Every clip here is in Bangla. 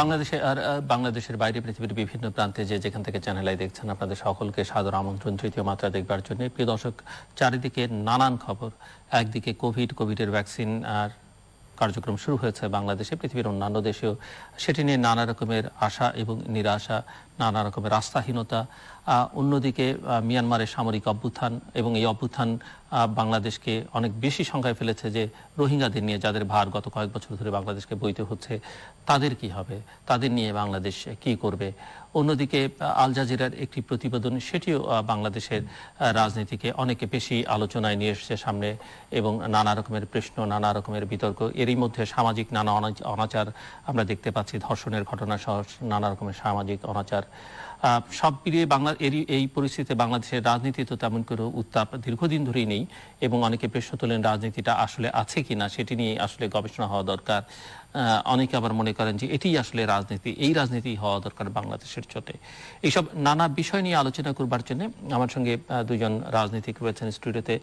বাংলাদেশে আর বাংলাদেশের বাইরে পৃথিবীর বিভিন্ন প্রান্তে যে যেখান থেকে চ্যানেল আই দেখছেন আপনাদের সকলকে সাদর আমন্ত্রণ তৃতীয় মাত্রা দেখবার জন্য প্রিয় দর্শক চারিদিকে নানান খবর একদিকে কোভিড কোভিডের ভ্যাকসিন আর কার্যক্রম শুরু হয়েছে বাংলাদেশে পৃথিবীর অন্যান্য দেশেও সেটি নিয়ে নানা রকমের আশা এবং নিরাশা নানা রকমের আস্থাহীনতা অন্যদিকে মিয়ানমারের সামরিক অভ্যুত্থান এবং এই অভ্যুত্থান বাংলাদেশকে অনেক বেশি সংখ্যায় ফেলেছে যে রোহিঙ্গাদের নিয়ে যাদের ভার গত কয়েক বছর ধরে বাংলাদেশকে বইতে হচ্ছে তাদের কি হবে তাদের নিয়ে বাংলাদেশ কি করবে অন্যদিকে আল জাজিরার একটি প্রতিবেদন সেটিও বাংলাদেশের রাজনীতিকে অনেক বেশি আলোচনায় নিয়ে এসেছে সামনে এবং নানা রকমের প্রশ্ন নানা রকমের বিতর্ক এরই মধ্যে সামাজিক নানা অনাচার আমরা দেখতে পাচ্ছি ধর্ষণের ঘটনা সহ নানা রকমের সামাজিক অনাচার সব মিলিয়ে বাংলা এরই এই পরিস্থিতিতে বাংলাদেশের রাজনীতি তো তেমন কোনো উত্তাপ দীর্ঘদিন ধরেই নেই এবং অনেকে প্রশ্ন তোলেন রাজনীতিটা আসলে আছে কি না সেটি নিয়ে আসলে গবেষণা হওয়া দরকার অনেকে আবার মনে করেন যে এটি আসলে রাজনীতি এই রাজনীতি হওয়া দরকার বাংলাদেশের চোটে এইসব নানা বিষয় নিয়ে আলোচনা করবার জন্য আমার সঙ্গে দুজন রাজনীতিক রয়েছেন স্টুডিওতে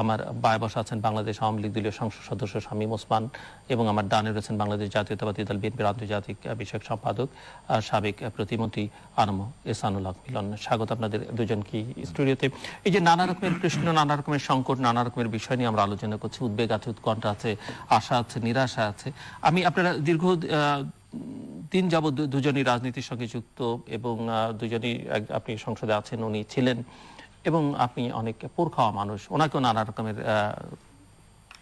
আমার বায় বসা আছেন বাংলাদেশ আওয়ামী লীগ দলীয় সংসদ সদস্য শামীম ওসমান এবং আমার ডানে রয়েছেন বাংলাদেশ জাতীয়তাবাদী দল বিএনপির আন্তর্জাতিক বিষয়ক সম্পাদক সাবেক প্রতিমন্ত্রী আনম এসানুল হক মিলন স্বাগত আপনাদের দুজন কি স্টুডিওতে এই যে নানা রকমের প্রশ্ন নানা রকমের সংকট নানা রকমের বিষয় নিয়ে আমরা আলোচনা করছি উদ্বেগ আছে উৎকণ্ঠা আছে আশা আছে নিরাশা আছে আমি আপনার আপনারা দীর্ঘ দিন যাবৎ দুজনই রাজনীতির সঙ্গে যুক্ত এবং দুজনই আপনি সংসদে আছেন উনি ছিলেন এবং আপনি অনেক পোর খাওয়া মানুষ ওনাকেও নানা রকমের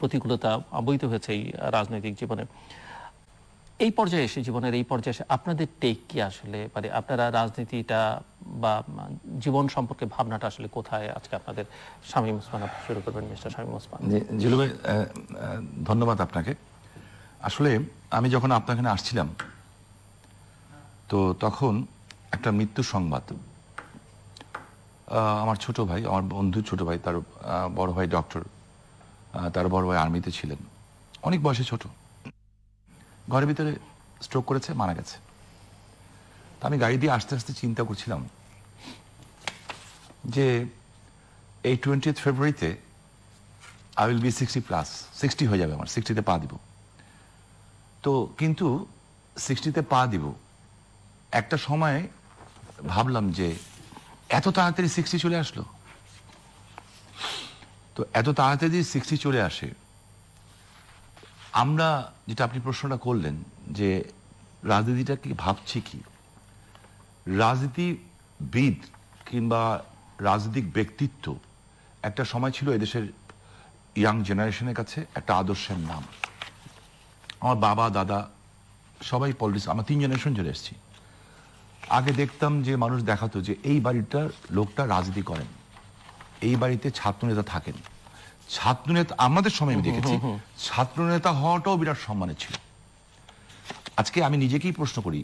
প্রতিকূলতা অবৈধ হয়েছে এই রাজনৈতিক জীবনে এই পর্যায়ে এসে জীবনের এই পর্যায়ে এসে আপনাদের টেক কি আসলে মানে আপনারা রাজনীতিটা বা জীবন সম্পর্কে ভাবনাটা আসলে কোথায় আজকে আপনাদের স্বামী মুসমান শুরু করবেন মিস্টার স্বামী মুসমান জিলু ভাই ধন্যবাদ আপনাকে আসলে আমি যখন আপনাখানে আসছিলাম তো তখন একটা মৃত্যু সংবাদ আমার ছোট ভাই আমার বন্ধু ছোট ভাই তার বড় ভাই ডক্টর তার বড় ভাই আর্মিতে ছিলেন অনেক বয়সে ছোট ঘরের ভিতরে স্ট্রোক করেছে মারা গেছে তা আমি গাড়ি দিয়ে আস্তে আস্তে চিন্তা করছিলাম যে এই টোয়েন্টি ফেব্রুয়ারিতে I will be sixty plus sixty হয়ে যাবে আমার সিক্সটিতে পা দিব তো কিন্তু সিক্সটিতে পা দিব একটা সময় ভাবলাম যে এত তাড়াতাড়ি সিক্সটি চলে আসলো তো এত তাড়াতাড়ি সিক্সটি চলে আসে আমরা যেটা আপনি প্রশ্নটা করলেন যে রাজনীতিটা কি ভাবছি কি রাজনীতিবিদ কিংবা রাজনৈতিক ব্যক্তিত্ব একটা সময় ছিল এদেশের ইয়াং জেনারেশনের কাছে একটা আদর্শের নাম আমার বাবা দাদা সবাই পলিটিক্স আমার তিন জেনারেশন চলে এসেছি আগে দেখতাম যে মানুষ দেখাতো যে এই বাড়িটার লোকটা রাজনীতি করেন এই বাড়িতে ছাত্রনেতা থাকেন ছাত্রনেতা আমাদের সময় আমি দেখেছি ছাত্রনেতা হওয়াটাও বিরাট সম্মানের ছিল আজকে আমি নিজেকেই প্রশ্ন করি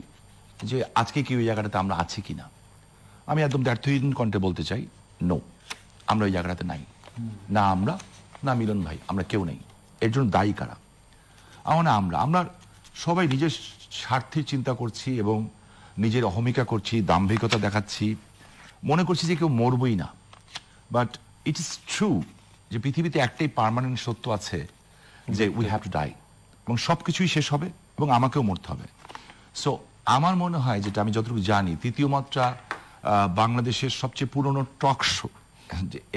যে আজকে কি ওই জায়গাটাতে আমরা আছি কি না আমি একদম ব্যর্থহীন কণ্ঠে বলতে চাই নো আমরা ওই জায়গাটাতে নাই না আমরা না মিলন ভাই আমরা কেউ নেই এর জন্য দায়ী কারা আমার আমরা আমরা সবাই নিজের স্বার্থে চিন্তা করছি এবং নিজের অহমিকা করছি দাম্ভিকতা দেখাচ্ছি মনে করছি যে কেউ মরবই না বাট ইট ইস ট্রু যে পৃথিবীতে একটাই পারমানেন্ট সত্য আছে যে উই হ্যাভ টু ডাই এবং সব কিছুই শেষ হবে এবং আমাকেও মরতে হবে সো আমার মনে হয় যেটা আমি যতটুকু জানি তৃতীয় মাত্রা বাংলাদেশের সবচেয়ে পুরনো টক শো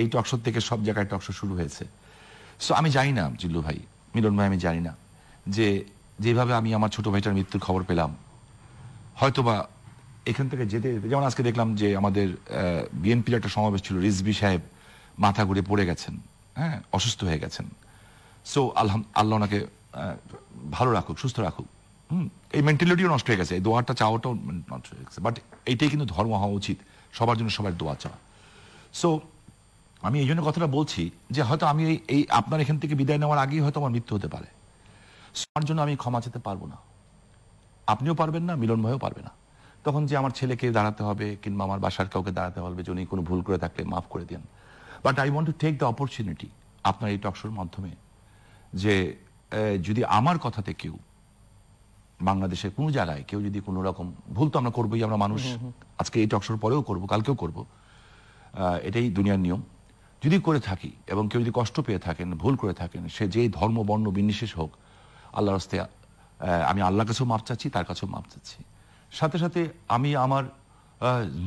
এই টক শো থেকে সব জায়গায় টক শো শুরু হয়েছে সো আমি জানি না জিল্লু ভাই মিলন ভাই আমি জানি না যে যেভাবে আমি আমার ছোট ভাইটার মৃত্যুর খবর পেলাম হয়তোবা এখান থেকে যেতে যেতে যেমন আজকে দেখলাম যে আমাদের বিএনপির একটা সমাবেশ ছিল রিজবি সাহেব মাথা ঘুরে পড়ে গেছেন হ্যাঁ অসুস্থ হয়ে গেছেন সো আল্লাহ আল্লাহ ওনাকে ভালো রাখুক সুস্থ রাখুক হুম এই মেন্টালিটিও নষ্ট হয়ে গেছে এই দোয়াটা চাওয়াটাও নষ্ট হয়ে গেছে বাট এইটাই কিন্তু ধর্ম হওয়া উচিত সবার জন্য সবার দোয়া চাওয়া সো আমি এই জন্য কথাটা বলছি যে হয়তো আমি এই আপনার এখান থেকে বিদায় নেওয়ার আগেই হয়তো আমার মৃত্যু হতে পারে তার জন্য আমি ক্ষমা চেতে পারবো না আপনিও পারবেন না মিলন ভয়ও পারবে না তখন যে আমার ছেলেকে দাঁড়াতে হবে কিংবা আমার বাসার কাউকে দাঁড়াতে হবে যে উনি কোনো ভুল করে থাকলে মাফ করে দেন but I want to take the opportunity আপনার এই টকশোর মাধ্যমে যে যদি আমার কথাতে কেউ বাংলাদেশের কোনো জায়গায় কেউ যদি কোনো রকম ভুল তো আমরা করবোই আমরা মানুষ আজকে এই টকশোর পরেও করব কালকেও করব এটাই দুনিয়ার নিয়ম যদি করে থাকি এবং কেউ যদি কষ্ট পেয়ে থাকেন ভুল করে থাকেন সে যেই ধর্ম বর্ণ বিনিশেষ হোক আল্লাহ রাস্তে আমি আল্লাহর কাছেও মাপ চাচ্ছি তার কাছেও মাপ চাচ্ছি সাথে সাথে আমি আমার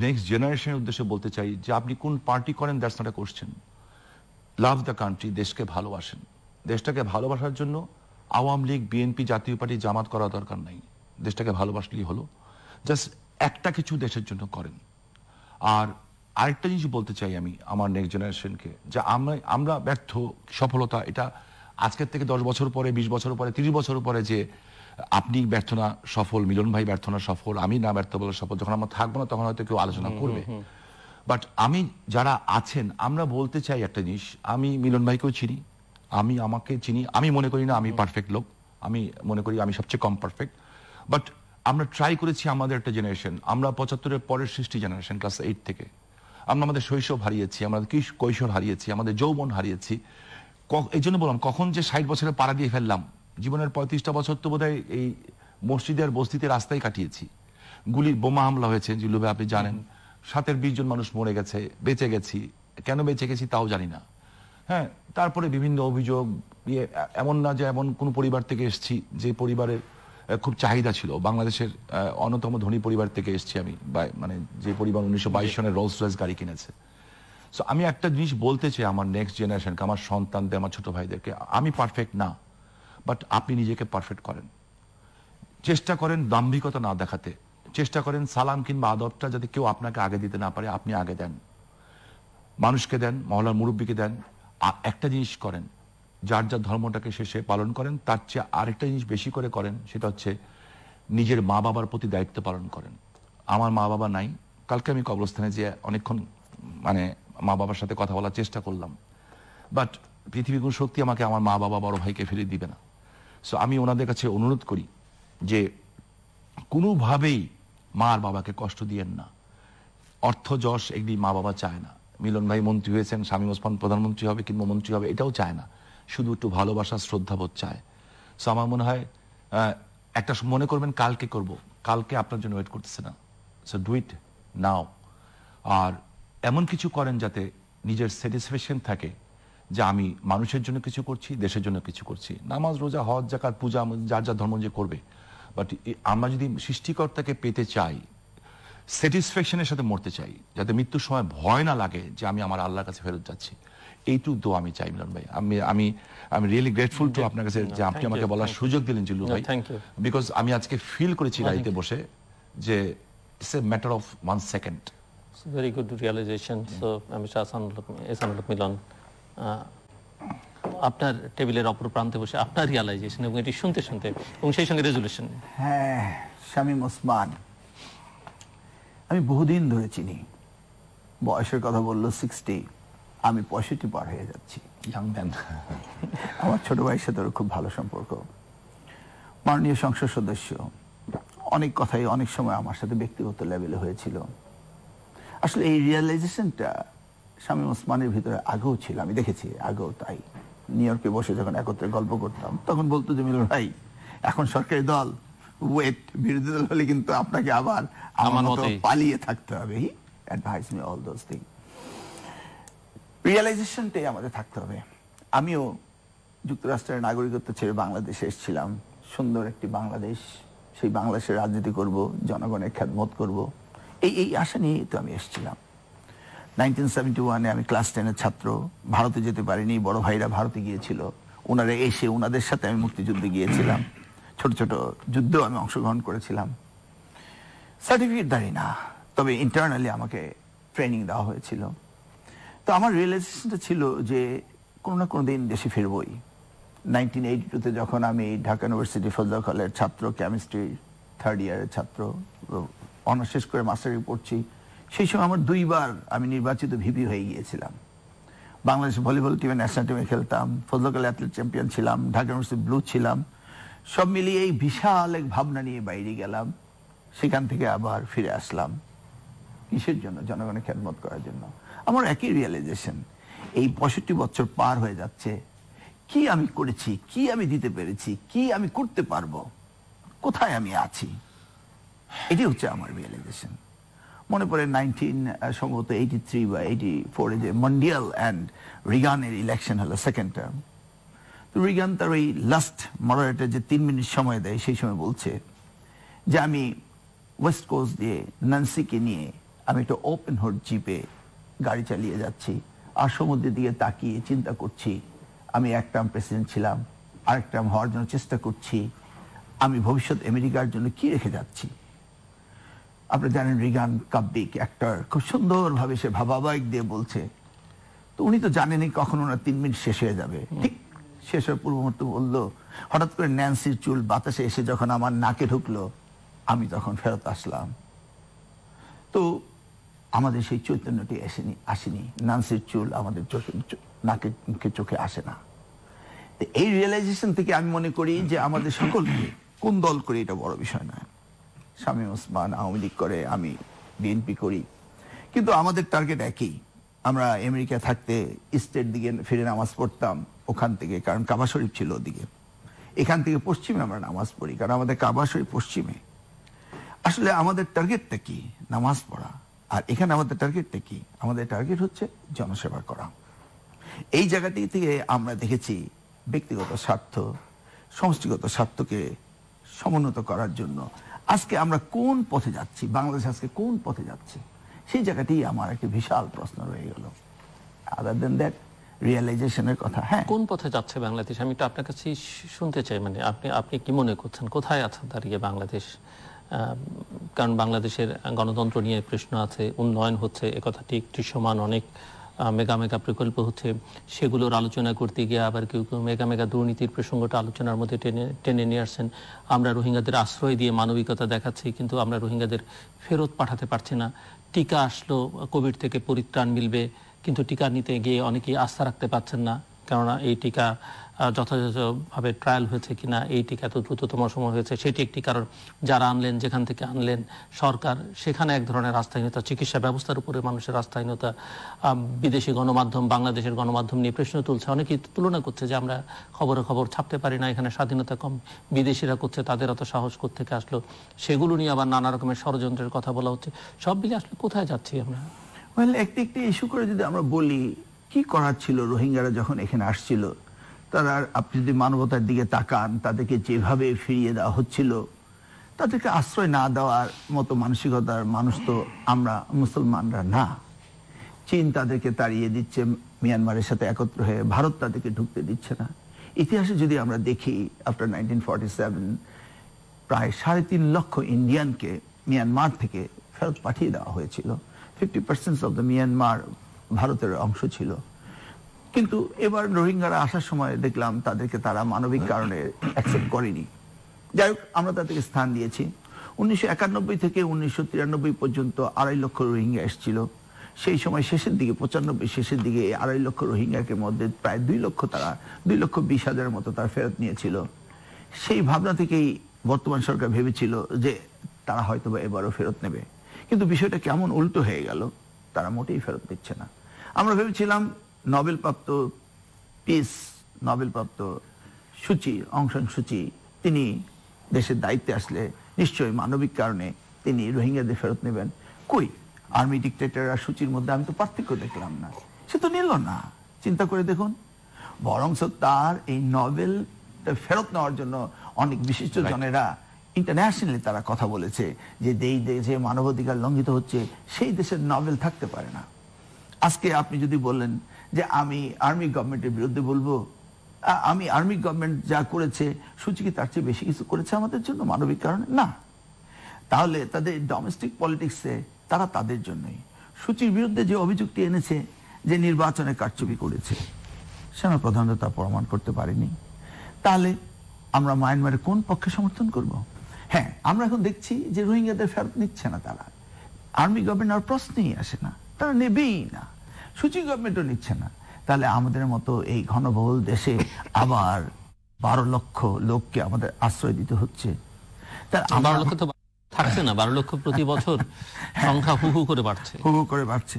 নেক্সট জেনারেশনের উদ্দেশ্যে বলতে চাই যে আপনি কোন পার্টি করেন that's not question love the country দেশকে ভালোবাসেন দেশটাকে ভালোবাসার জন্য আওয়ামী লীগ বিএনপি জাতীয় পার্টি জামাত করা দরকার নাই দেশটাকে ভালোবাসলেই হলো জাস্ট একটা কিছু দেশের জন্য করেন আর আরেকটা জিনিস বলতে চাই আমি আমার নেক্সট জেনারেশনকে যে আমরা আমরা ব্যর্থ সফলতা এটা আজকের থেকে দশ বছর পরে ২০ বছর পরে ৩০ বছর পরে যে আপনি ব্যর্থ না সফল মিলন ভাই ব্যর্থ না সফল আমি না ব্যর্থ বলে সফল যখন আমরা থাকবো না তখন হয়তো কেউ আলোচনা করবে বাট আমি যারা আছেন আমরা বলতে চাই একটা জিনিস আমি মিলন ভাইকেও চিনি আমি আমাকে চিনি আমি মনে করি না আমি পারফেক্ট লোক আমি মনে করি আমি সবচেয়ে কম পারফেক্ট বাট আমরা ট্রাই করেছি আমাদের একটা জেনারেশন আমরা পঁচাত্তরের পরের সৃষ্টি জেনারেশন ক্লাস এইট থেকে আমরা আমাদের শৈশব হারিয়েছি আমাদের কৈশোর হারিয়েছি আমাদের যৌবন হারিয়েছি এই জন্য বললাম কখন যে ষাট বছরে পাড়া দিয়ে ফেললাম জীবনের পঁয়ত্রিশটা বছর তো বোধহয় এই মসজিদের বস্তিতে রাস্তায় কাটিয়েছি গুলির বোমা হামলা হয়েছে জুলুবে আপনি জানেন সাতের বিশ জন মানুষ মরে গেছে বেঁচে গেছি কেন বেঁচে গেছি তাও জানি না হ্যাঁ তারপরে বিভিন্ন অভিযোগ ইয়ে, এমন না যে এমন কোনো পরিবার থেকে এসছি যে পরিবারের খুব চাহিদা ছিল বাংলাদেশের অন্যতম ধনী পরিবার থেকে এসছি আমি মানে যে পরিবার উনিশশো বাইশ সনের রোলস রয়েস গাড়ি কিনেছে সো আমি একটা জিনিস বলতে চাই আমার নেক্সট জেনারেশনকে আমার সন্তানদের আমার ছোট ভাইদেরকে আমি পারফেক্ট না বাট আপনি নিজেকে পারফেক্ট করেন চেষ্টা করেন দাম্ভিকতা না দেখাতে চেষ্টা করেন সালাম কিংবা আদবটা যাতে কেউ আপনাকে আগে দিতে না পারে আপনি আগে দেন মানুষকে দেন মহলার মুরব্বীকে দেন একটা জিনিস করেন যার যার ধর্মটাকে শেষে পালন করেন তার চেয়ে আরেকটা জিনিস বেশি করে করেন সেটা হচ্ছে নিজের মা বাবার প্রতি দায়িত্ব পালন করেন আমার মা বাবা নাই কালকে আমি কবরস্থানে যে অনেকক্ষণ মানে মা বাবার সাথে কথা বলার চেষ্টা করলাম বাট পৃথিবী কোন শক্তি আমাকে আমার মা বাবা বড় ভাইকে ফিরে দিবে না সো আমি ওনাদের কাছে অনুরোধ করি যে কোনোভাবেই মা আর বাবাকে কষ্ট দিয়েন না অর্থ যশ এগুলি মা বাবা চায় না মিলন ভাই মন্ত্রী হয়েছেন স্বামী ওসমান প্রধানমন্ত্রী হবে কিংবা মন্ত্রী হবে এটাও চায় না শুধু একটু ভালোবাসা শ্রদ্ধাবোধ চায় সো আমার মনে হয় একটা মনে করবেন কালকে করব কালকে আপনার জন্য ওয়েট করতেছে না সো ডু ইট নাও আর এমন কিছু করেন যাতে নিজের স্যাটিসফ্যাকশন থাকে যে আমি মানুষের জন্য কিছু করছি দেশের জন্য কিছু করছি নামাজ রোজা হজ জাকাত পূজা যার যা ধর্ম যে করবে বাট আমরা যদি সৃষ্টিকর্তাকে পেতে চাই স্যাটিসফ্যাকশনের সাথে মরতে চাই যাতে মৃত্যুর সময় ভয় না লাগে যে আমি আমার আল্লাহর কাছে ফেরত যাচ্ছি এইটুক দো আমি চাই মিলন ভাই আমি আমি আমি রিয়েলি গ্রেটফুল টু আপনার কাছে যে আপনি আমাকে বলার সুযোগ দিলেন জিলু ভাই বিকজ আমি আজকে ফিল করেছি রাইতে বসে যে it's a matter of one second It's a very good realization. Yeah. So, আমি এসানুল্লাহ মিলন আপনার টেবিলের অপর প্রান্তে বসে আপনার রিয়ালাইজেশন এবং এটি শুনতে শুনতে এবং সেই সঙ্গে রেজুলেশন হ্যাঁ শামীম ওসমান আমি বহুদিন ধরে চিনি বয়সের কথা বললো সিক্সটি আমি পঁয়ষট্টি পার হয়ে যাচ্ছি আমার ছোট ভাইয়ের সাথে খুব ভালো সম্পর্ক মাননীয় সংসদ সদস্য অনেক কথাই অনেক সময় আমার সাথে ব্যক্তিগত লেভেলে হয়েছিল আসলে এই রিয়েলাইজেশনটা স্বামী ওসমানের ভিতরে আগেও ছিল আমি দেখেছি আগেও তাই নিউ ইয়র্কে বসে যখন একত্রে গল্প করতাম তখন বলতো যে মিলন ভাই এখন সরকারি দল ওয়েট বিরোধী দল হলে কিন্তু আপনাকে আবার আমার মতো পালিয়ে থাকতে হবে he advise me all those thing আমাদের থাকতে হবে আমিও যুক্তরাষ্ট্রের নাগরিকত্ব ছেড়ে বাংলাদেশে এসেছিলাম সুন্দর একটি বাংলাদেশ সেই বাংলাদেশে রাজনীতি করব জনগণের খ্যাতমত করব এই এই আশা নিয়েই তো আমি এসেছিলাম নাইনটিন সেভেন্টি ওয়ানে আমি ক্লাস টেনের ছাত্র ভারতে যেতে পারিনি বড় ভাইরা ভারতে গিয়েছিল ওনারা এসে ওনাদের সাথে আমি মুক্তিযুদ্ধে গিয়েছিলাম ছোট ছোট যুদ্ধ আমি অংশগ্রহণ করেছিলাম সার্টিফিকেট দাঁড়ি না তবে ইন্টারনালি আমাকে ট্রেনিং দেওয়া হয়েছিল তো আমার রিয়েলাইজেশনটা ছিল যে কোনো না কোনো দিন দেশে ফিরবই নাইনটিন এইটি টুতে যখন আমি ঢাকা ইউনিভার্সিটি ফজল কলের ছাত্র কেমিস্ট্রি থার্ড ইয়ারের ছাত্র অনার্স শেষ করে মাস্টারি পড়ছি সেই সময় আমার দুইবার আমি নির্বাচিত ভিপি হয়ে গিয়েছিলাম বাংলাদেশ ভলিবল টিমে ন্যাশনাল টিমে খেলতাম ফজলকাল অ্যাথলেট চ্যাম্পিয়ন ছিলাম ঢাকা ইউনিভার্সিটি ব্লু ছিলাম সব মিলিয়ে এই বিশাল এক ভাবনা নিয়ে বাইরে গেলাম সেখান থেকে আবার ফিরে আসলাম কিসের জন্য জনগণের খেদমত করার জন্য আমার একই রিয়েলাইজেশন এই পঁয়ষট্টি বছর পার হয়ে যাচ্ছে কি আমি করেছি কি আমি দিতে পেরেছি কি আমি করতে পারবো কোথায় আমি আছি এটি হচ্ছে আমার রিয়েলাইজেশন মনে পড়ে নাইনটিন সম্ভবত এইটি থ্রি বা এইটি ফোরে যে মন্ডিয়াল অ্যান্ড রিগানের ইলেকশন হলো সেকেন্ড টার্ম তো রিগান তার ওই লাস্ট মডারেটার যে তিন মিনিট সময় দেয় সেই সময় বলছে যে আমি ওয়েস্ট কোস্ট দিয়ে নান্সিকে নিয়ে আমি একটা ওপেন হোড জিপে গাড়ি চালিয়ে যাচ্ছি আর সমুদ্রের দিকে তাকিয়ে চিন্তা করছি আমি একটাম প্রেসিডেন্ট ছিলাম আরেকটাম হওয়ার জন্য চেষ্টা করছি আমি ভবিষ্যৎ আমেরিকার জন্য কি রেখে যাচ্ছি আপনি জানেন রিগান কাব্যিক অ্যাক্টর খুব সুন্দরভাবে সে ভাবাবাইক দিয়ে বলছে তো উনি তো জানেনি কখন ওনার তিন মিনিট শেষ হয়ে যাবে ঠিক শেষ হয়ে পূর্ব মুহূর্তে বললো হঠাৎ করে ন্যান্সির চুল বাতাসে এসে যখন আমার নাকে ঢুকলো আমি তখন ফেরত আসলাম তো আমাদের সেই চৈতন্যটি আসেনি আসেনি নান্সির চুল আমাদের চোখে নাকে মুখে চোখে আসে না এই রিয়েলাইজেশন থেকে আমি মনে করি যে আমাদের সকলকে কোন দল করে এটা বড় বিষয় নয় স্বামী ওসমান আওয়ামী লীগ করে আমি বিএনপি করি কিন্তু আমাদের টার্গেট একই আমরা আমেরিকা থাকতে স্টেট দিকে ফিরে নামাজ পড়তাম ওখান থেকে কারণ কাবা শরীফ ছিল ওদিকে এখান থেকে পশ্চিমে আমরা নামাজ পড়ি কারণ আমাদের কাবা শরীফ পশ্চিমে আসলে আমাদের টার্গেটটা কি নামাজ পড়া আর এখানে আমাদের টার্গেটটা কি আমাদের টার্গেট হচ্ছে জনসেবা করা এই জায়গাটি থেকে আমরা দেখেছি ব্যক্তিগত স্বার্থ সমষ্টিগত স্বার্থকে সমুন্নত করার জন্য আজকে আমরা কোন পথে যাচ্ছি বাংলাদেশ আজকে কোন পথে যাচ্ছে সেই জায়গাটি আমার একটি বিশাল প্রশ্ন রয়ে গেল আদার দেন দ্যাট রিয়েলাইজেশনের কথা হ্যাঁ কোন পথে যাচ্ছে বাংলাদেশ আমি তো আপনার কাছে শুনতে চাই মানে আপনি আপনি কি মনে করছেন কোথায় আছেন দাঁড়িয়ে বাংলাদেশ কারণ বাংলাদেশের গণতন্ত্র নিয়ে প্রশ্ন আছে উন্নয়ন হচ্ছে একথা ঠিক দৃশ্যমান অনেক মেগা মেগা প্রকল্প হচ্ছে সেগুলোর আলোচনা করতে গিয়ে আবার কেউ কেউ মেগা মেগা দুর্নীতির প্রসঙ্গটা আলোচনার মধ্যে টেনে টেনে নিয়ে আসছেন আমরা রোহিঙ্গাদের আশ্রয় দিয়ে মানবিকতা দেখাচ্ছি কিন্তু আমরা রোহিঙ্গাদের ফেরত পাঠাতে পারছি না টিকা আসলো কোভিড থেকে পরিত্রাণ মিলবে কিন্তু টিকা নিতে গিয়ে অনেকেই আস্থা রাখতে পারছেন না কেননা এই টিকা যথাযথভাবে ট্রায়াল হয়েছে কিনা এই টিকা এত দ্রুততম সময় হয়েছে সেটি একটি কারণ যারা আনলেন যেখান থেকে আনলেন সরকার সেখানে এক ধরনের আস্থাহীনতা চিকিৎসা ব্যবস্থার উপরে মানুষের আস্থাহীনতা বিদেশি গণমাধ্যম বাংলাদেশের গণমাধ্যম নিয়ে প্রশ্ন তুলছে অনেকেই তুলনা করছে যে আমরা খবরে খবর ছাপতে পারি না এখানে স্বাধীনতা কম বিদেশিরা করছে তাদের অত সাহস থেকে আসলো সেগুলো নিয়ে আবার নানা রকমের ষড়যন্ত্রের কথা বলা হচ্ছে সব মিলে আসলে কোথায় যাচ্ছি আমরা একটি একটি ইস্যু করে যদি আমরা বলি কি করার ছিল রোহিঙ্গারা যখন এখানে আসছিল তারা আপনি যদি মানবতার দিকে তাকান তাদেরকে যেভাবে ফিরিয়ে দেওয়া হচ্ছিল তাদেরকে আশ্রয় না দেওয়ার মতো মানসিকতার মানুষ তো আমরা মুসলমানরা না চীন তাদেরকে তাড়িয়ে দিচ্ছে মিয়ানমারের সাথে একত্র হয়ে ভারত তাদেরকে ঢুকতে দিচ্ছে না ইতিহাসে যদি আমরা দেখি আফটার নাইনটিন প্রায় সাড়ে তিন লক্ষ ইন্ডিয়ানকে মিয়ানমার থেকে ফেরত পাঠিয়ে দেওয়া হয়েছিল fifty percent of the Myanmar ভারতের অংশ ছিল কিন্তু এবার রোহিঙ্গারা আসার সময় দেখলাম তাদেরকে তারা মানবিক কারণে অ্যাকসেপ্ট করেনি যাই হোক আমরা তাদেরকে স্থান দিয়েছি উনিশশো থেকে উনিশশো পর্যন্ত আড়াই লক্ষ রোহিঙ্গা এসেছিল সেই সময় শেষের দিকে পঁচানব্বই শেষের দিকে এই আড়াই লক্ষ রোহিঙ্গাকে মধ্যে প্রায় দুই লক্ষ তারা দুই লক্ষ বিশ হাজারের মতো তারা ফেরত নিয়েছিল সেই ভাবনা থেকেই বর্তমান সরকার ভেবেছিল যে তারা হয়তো বা এবারও ফেরত নেবে কিন্তু বিষয়টা কেমন উল্টো হয়ে গেল তারা মোটেই ফেরত দিচ্ছে না আমরা ভেবেছিলাম নোবেলপ্রাপ্ত পিস নোবেলপ্রাপ্ত সূচি অংশন সূচি তিনি দেশের দায়িত্বে আসলে নিশ্চয়ই মানবিক কারণে তিনি রোহিঙ্গাদের ফেরত নেবেন কই আর্মি ডিক্টেটর আর সূচির মধ্যে আমি তো পার্থক্য দেখলাম না সে তো নিল না চিন্তা করে দেখুন বরং তার এই নভেল ফেরত নেওয়ার জন্য অনেক বিশিষ্ট জনেরা ইন্টারন্যাশনালি তারা কথা বলেছে যে দেই দেশে মানবাধিকার লঙ্ঘিত হচ্ছে সেই দেশের নভেল থাকতে পারে না আজকে আপনি যদি বলেন যে আমি আর্মি গভর্নমেন্টের বিরুদ্ধে বলবো আমি আর্মি গভর্নমেন্ট যা করেছে সূচি কি তার চেয়ে বেশি কিছু করেছে আমাদের জন্য মানবিক কারণে না তাহলে তাদের ডোমেস্টিক পলিটিক্সে তারা তাদের জন্যই সূচির বিরুদ্ধে যে অভিযোগটি এনেছে যে নির্বাচনে কারচুপি করেছে সেনা প্রধানত তা প্রমাণ করতে পারেনি তাহলে আমরা মায়ানমারে কোন পক্ষে সমর্থন করব। হ্যাঁ আমরা এখন দেখছি যে রোহিঙ্গাদের ফেরত নিচ্ছে না তারা আর্মি গভর্নমেন্ট আর প্রশ্নেই আসে না তারা নেবেই না সূচি গভর্নমেন্টও নিচ্ছে না তাহলে আমাদের মতো এই ঘনবহুল দেশে আবার বারো লক্ষ লোককে আমাদের আশ্রয় দিতে হচ্ছে তার বারো লক্ষ তো থাকছে না বারো লক্ষ প্রতি বছর সংখ্যা হু হু করে বাড়ছে হু হু করে বাড়ছে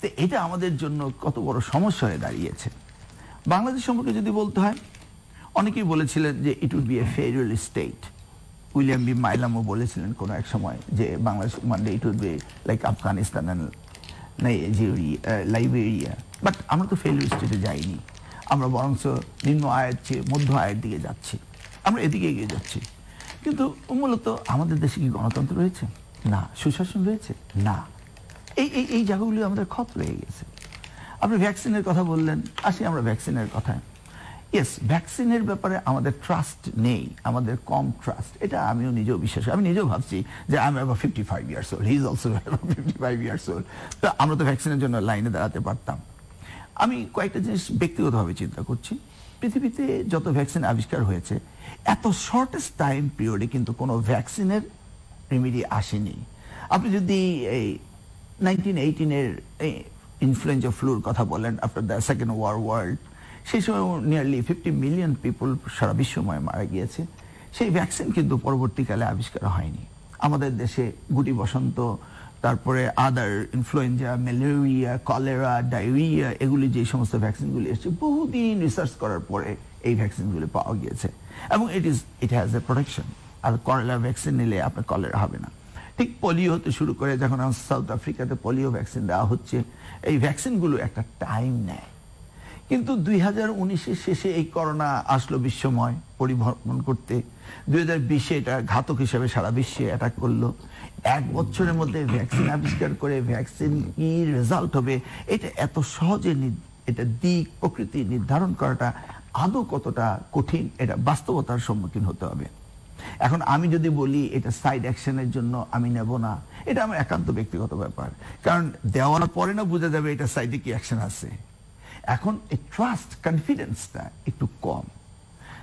তো এটা আমাদের জন্য কত বড় সমস্যা হয়ে দাঁড়িয়েছে বাংলাদেশ সম্পর্কে যদি বলতে হয় অনেকেই বলেছিলেন যে it would be a federal state William B মাইলামও বলেছিলেন কোনো এক সময় যে বাংলাদেশ মানে it would be like Afghanistan Liberia but uh, uh, আমরা তো ফেল স্টেটে যাইনি আমরা বরঞ্চ নিম্ন আয়ের চেয়ে মধ্য আয়ের দিকে যাচ্ছি আমরা এদিকে এগিয়ে যাচ্ছি কিন্তু মূলত আমাদের দেশে কি গণতন্ত্র রয়েছে না সুশাসন রয়েছে না এই এই এই জায়গাগুলি আমাদের ক্ষত রয়ে গেছে আপনি ভ্যাকসিনের কথা বললেন আসি আমরা ভ্যাকসিনের কথায় ইয়েস ভ্যাকসিনের ব্যাপারে আমাদের ট্রাস্ট নেই আমাদের কম ট্রাস্ট এটা আমিও নিজেও বিশ্বাস আমি নিজেও ভাবছি যে আমি আবার fifty five years old his is also fifty five years old তো আমরা তো ভ্যাকসিনের জন্য লাইনে দাঁড়াতে পারতাম আমি কয়েকটা জিনিস ব্যক্তিগতভাবে চিন্তা করছি পৃথিবীতে যত ভ্যাকসিন আবিষ্কার হয়েছে এত শর্টেস্ট টাইম পিরিয়ডে কিন্তু কোনো ভ্যাকসিনের রেমিডি আসেনি আপনি যদি এই নাইনটিন এইটিনের ইনফ্লুয়েঞ্জা ফ্লুর কথা বলেন after the second war world সেই সময় নিয়ারলি ফিফটি মিলিয়ন পিপল সারা বিশ্বময় মারা গিয়েছে সেই ভ্যাকসিন কিন্তু পরবর্তীকালে আবিষ্কার হয়নি আমাদের দেশে গুটি বসন্ত তারপরে other influenza malaria cholera diarrhoea এগুলি যে সমস্ত ভ্যাকসিনগুলি এসছে বহুদিন রিসার্চ করার পরে এই ভ্যাকসিনগুলি পাওয়া গিয়েছে এবং it is it has a protection আর কলেরা ভ্যাকসিন নিলে আপনার কলেরা হবে না ঠিক পোলিও হতে শুরু করে যখন সাউথ আফ্রিকাতে পোলিও ভ্যাকসিন দেওয়া হচ্ছে এই ভ্যাকসিনগুলো একটা টাইম নেয় কিন্তু দুই হাজার শেষে এই করোনা আসলো বিশ্বময় পরিভ্রমণ করতে দুই হাজার বিশে এটা ঘাতক হিসেবে সারা বিশ্বে অ্যাটাক করলো এক বছরের মধ্যে ভ্যাকসিন আবিষ্কার করে ভ্যাকসিন কি রেজাল্ট হবে এটা এত সহজে এটা দিক প্রকৃতি নির্ধারণ করাটা আদৌ কতটা কঠিন এটা বাস্তবতার সম্মুখীন হতে হবে এখন আমি যদি বলি এটা সাইড অ্যাকশনের জন্য আমি নেব না এটা আমার একান্ত ব্যক্তিগত ব্যাপার কারণ দেওয়ার পরে না বোঝা যাবে এটা সাইডে কি অ্যাকশন আছে এখন এই ট্রাস্ট কনফিডেন্সটা একটু কম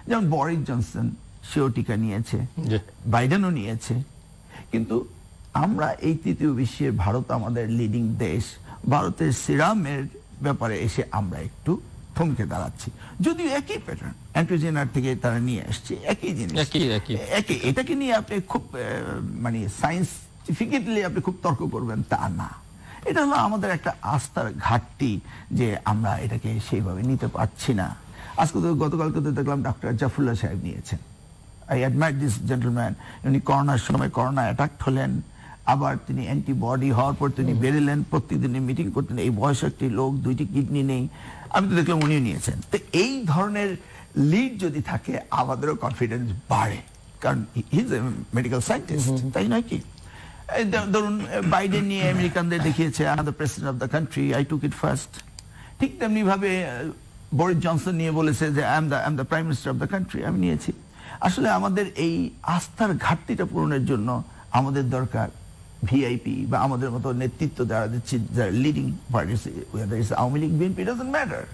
যেমন বরিস জনসন সেও টিকা নিয়েছে বাইডেনও নিয়েছে কিন্তু আমরা এই তৃতীয় বিশ্বের ভারত আমাদের লিডিং দেশ ভারতের সিরামের ব্যাপারে এসে আমরা একটু থমকে দাঁড়াচ্ছি যদিও একই প্যাটার্ন অ্যান্টিজেনার থেকে তারা নিয়ে আসছে একই জিনিস একই এটাকে নিয়ে আপনি খুব মানে সায়েন্সিফিকেটলি আপনি খুব তর্ক করবেন তা না এটা হলো আমাদের একটা আস্থার ঘাটতি যে আমরা এটাকে সেইভাবে নিতে পারছি না আজকে তো গতকালকে তো দেখলাম ডক্টর জাফুল্লা সাহেব নিয়েছেন আই অ্যাডমাইট দিস জেন্টলম্যান উনি করোনার সময় করোনা অ্যাটাক হলেন আবার তিনি অ্যান্টিবডি হওয়ার পর তিনি বেরেলেন প্রত্যেকদিন মিটিং করতেন এই বয়স একটি লোক দুইটি কিডনি নেই আমি তো দেখলাম উনিও নিয়েছেন তো এই ধরনের লিড যদি থাকে আমাদেরও কনফিডেন্স বাড়ে কারণ he is a medical scientist তাই নয় কি ধরুন বাইডেন নিয়ে আমেরিকানদের দেখিয়েছে আমাদের president of the country I took it first ঠিক তেমনি ভাবে বরিস জনসন নিয়ে বলেছে যে I am the I am the prime minister of the country আমি নিয়েছি আসলে আমাদের এই আস্থার ঘাটতিটা পূরণের জন্য আমাদের দরকার ভিআইপি বা আমাদের মতো নেতৃত্ব যারা দিচ্ছে যারা leading party Awami League BNP doesn't matter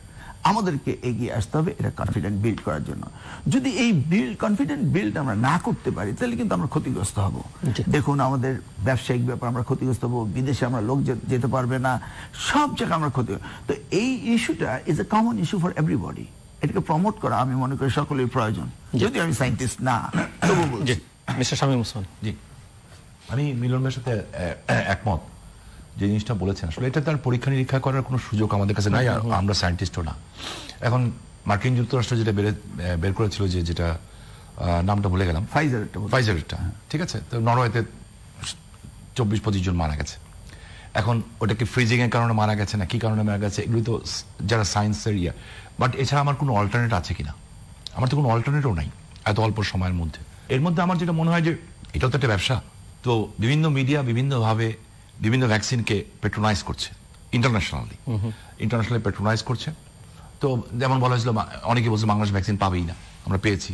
আমাদেরকে এগিয়ে আসতে হবে এটা কনফিডেন্ট বিল্ড করার জন্য যদি এই বিল্ড কনফিডেন্ট বিল্ড আমরা না করতে পারি তাহলে কিন্তু আমরা ক্ষতিগ্রস্ত হব দেখুন আমাদের ব্যবসায়িক ব্যাপার আমরা ক্ষতিগ্রস্ত হব বিদেশে আমরা লোক যেতে পারবে না সব জায়গায় আমরা ক্ষতি তো এই ইস্যুটা is a common issue for everybody এটাকে প্রমোট করা আমি মনে করি সকলের প্রয়োজন যদি আমি সাইন্টিস্ট না তবু বলছি মিস্টার শামীম জি আমি মিলনের সাথে একমত যে জিনিসটা বলেছেন আসলে এটা তার পরীক্ষা নিরীক্ষা করার কোনো সুযোগ আমাদের কাছে নাই আমরা সায়েন্টিস্টও না এখন মার্কিন যুক্তরাষ্ট্র যেটা বের করেছিল যে যেটা নামটা ভুলে গেলাম ফাইজারেরটা ফাইজারেরটা হ্যাঁ। ঠিক আছে তো নরওয়েতে চব্বিশ পঁচিশ জন মারা গেছে এখন ওটাকে ফ্রিজিংয়ের কারণে মারা গেছে না কি কারণে মারা গেছে এগুলি তো যারা সায়েন্সের ইয়া বাট এছাড়া আমার কোনো অল্টারনেট আছে কি না আমার তো কোনো অল্টারনেটও নাই এত অল্প সময়ের মধ্যে এর মধ্যে আমার যেটা মনে হয় যে এটাও তো একটা ব্যবসা তো বিভিন্ন মিডিয়া বিভিন্নভাবে বিভিন্ন ভ্যাকসিনকে পেট্রোনাইজ করছে ইন্টারন্যাশনালি ইন্টারন্যাশনালি পেট্রোনাইজ করছে তো যেমন বলা হয়েছিল অনেকে বলছে বাংলাদেশ ভ্যাকসিন পাবেই না আমরা পেয়েছি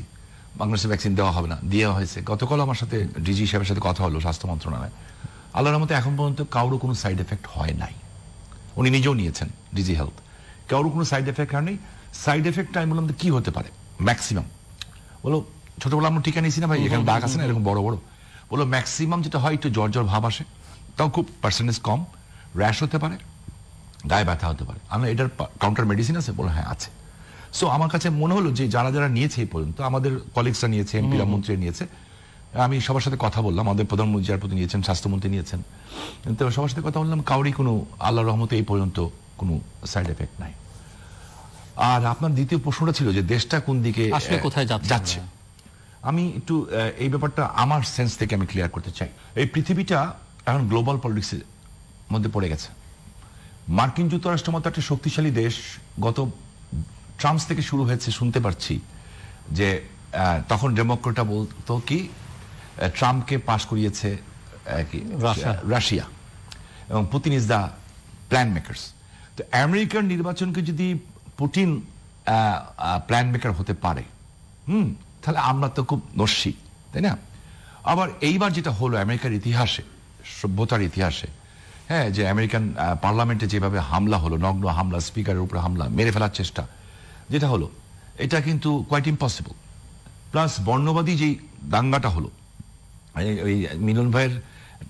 বাংলাদেশে ভ্যাকসিন দেওয়া হবে না দেওয়া হয়েছে গতকাল আমার সাথে ডিজি সাহেবের সাথে কথা হলো স্বাস্থ্য মন্ত্রণালয় আল্লাহর মতো এখন পর্যন্ত কারোর কোনো সাইড এফেক্ট হয় নাই উনি নিজেও নিয়েছেন ডিজি হেলথ কারোর কোনো সাইড এফেক্ট নেই সাইড এফেক্ট আমি বললাম কি হতে পারে ম্যাক্সিমাম বলো ছোটবেলা আমরা টিকা নিয়েছি না ভাই এখানে দাগ আছে না এরকম বড় বড় বলো ম্যাক্সিমাম যেটা হয় একটু জ্বর জ্বর ভাব আসে তাও খুব পার্সেন্টেজ কম র্যাশ হতে পারে গায়ে ব্যথা হতে পারে আমি এটার কাউন্টার মেডিসিন আছে বলে হ্যাঁ আছে সো আমার কাছে মনে হলো যে যারা যারা নিয়েছে এই পর্যন্ত আমাদের কলিগসরা নিয়েছে এমপিরা মন্ত্রী নিয়েছে আমি সবার সাথে কথা বললাম আমাদের প্রধানমন্ত্রী প্রতি নিয়েছেন স্বাস্থ্যমন্ত্রী নিয়েছেন তো সবার সাথে কথা বললাম কাউরই কোনো আল্লাহ রহমতে এই পর্যন্ত কোনো সাইড এফেক্ট নাই আর আপনার দ্বিতীয় প্রশ্নটা ছিল যে দেশটা কোন দিকে আসলে কোথায় যাচ্ছে আমি একটু এই ব্যাপারটা আমার সেন্স থেকে আমি ক্লিয়ার করতে চাই এই পৃথিবীটা এখন গ্লোবাল পলিটিক্সের মধ্যে পড়ে গেছে মার্কিন যুক্তরাষ্ট্রের মতো একটা শক্তিশালী দেশ গত ট্রাম্পস থেকে শুরু হয়েছে শুনতে পারছি যে তখন ডেমোক্রেটা বলতো কি ট্রাম্পকে পাশ করিয়েছে রাশিয়া এবং Putin is the plan makers তো আমেরিকার নির্বাচনকে যদি পুটিন প্ল্যান মেকার হতে পারে হুম তাহলে আমরা তো খুব নস্যি তাই না আবার এইবার যেটা হলো আমেরিকার ইতিহাসে সভ্যতার ইতিহাসে হ্যাঁ যে আমেরিকান পার্লামেন্টে যেভাবে হামলা হলো নগ্ন হামলা স্পিকারের উপরে হামলা মেরে ফেলার চেষ্টা যেটা হলো এটা কিন্তু কোয়াইট ইম্পসিবল প্লাস বর্ণবাদী যেই দাঙ্গাটা হলো ওই মিলন ভাইয়ের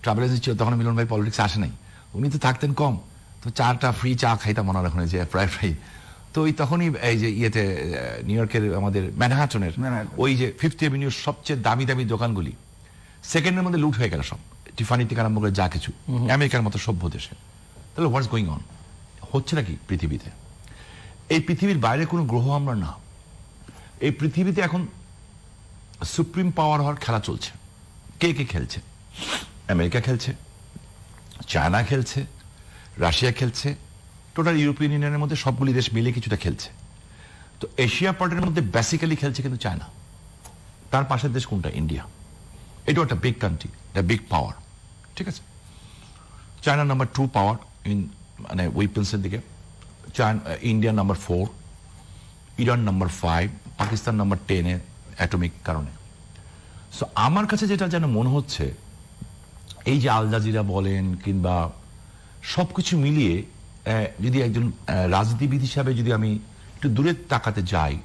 ট্রাভেল এজেন্সি ছিল তখন মিলন ভাই পলিটিক্স আসে নাই উনি তো থাকতেন কম তো চাটা ফ্রি চা খাইতাম মনে ওখানে যে ফ্রাই ফ্রাই তো ওই তখনই এই যে ইয়েতে নিউ ইয়র্কের আমাদের ম্যানহাটনের ওই যে ফিফথ এভিনিউর সবচেয়ে দামি দামি দোকানগুলি সেকেন্ডের মধ্যে লুট হয়ে গেল সব টিফানি থেকে আরম্ভ করে যা কিছু আমেরিকার মতো সভ্য দেশে তাহলে হোয়াটস গোয়িং অন হচ্ছে নাকি পৃথিবীতে এই পৃথিবীর বাইরে কোনো গ্রহ আমরা না এই পৃথিবীতে এখন সুপ্রিম পাওয়ার হওয়ার খেলা চলছে কে কে খেলছে আমেরিকা খেলছে চায়না খেলছে রাশিয়া খেলছে টোটাল ইউরোপিয়ান ইউনিয়নের মধ্যে সবগুলি দেশ মিলে কিছুটা খেলছে তো এশিয়া পার্টের মধ্যে বেসিক্যালি খেলছে কিন্তু চায়না তার পাশের দেশ কোনটা ইন্ডিয়া এটাও একটা big country the big power ঠিক আছে China number two power in মানে উইপেন্সের দিকে India number four Iran number five Pakistan number টেনে অ্যাটমিক কারণে সো আমার কাছে যেটা যেন মনে হচ্ছে এই যে আলদাজিরা বলেন কিংবা সব কিছু মিলিয়ে যদি একজন রাজনীতিবিদ হিসাবে যদি আমি একটু দূরে তাকাতে যাই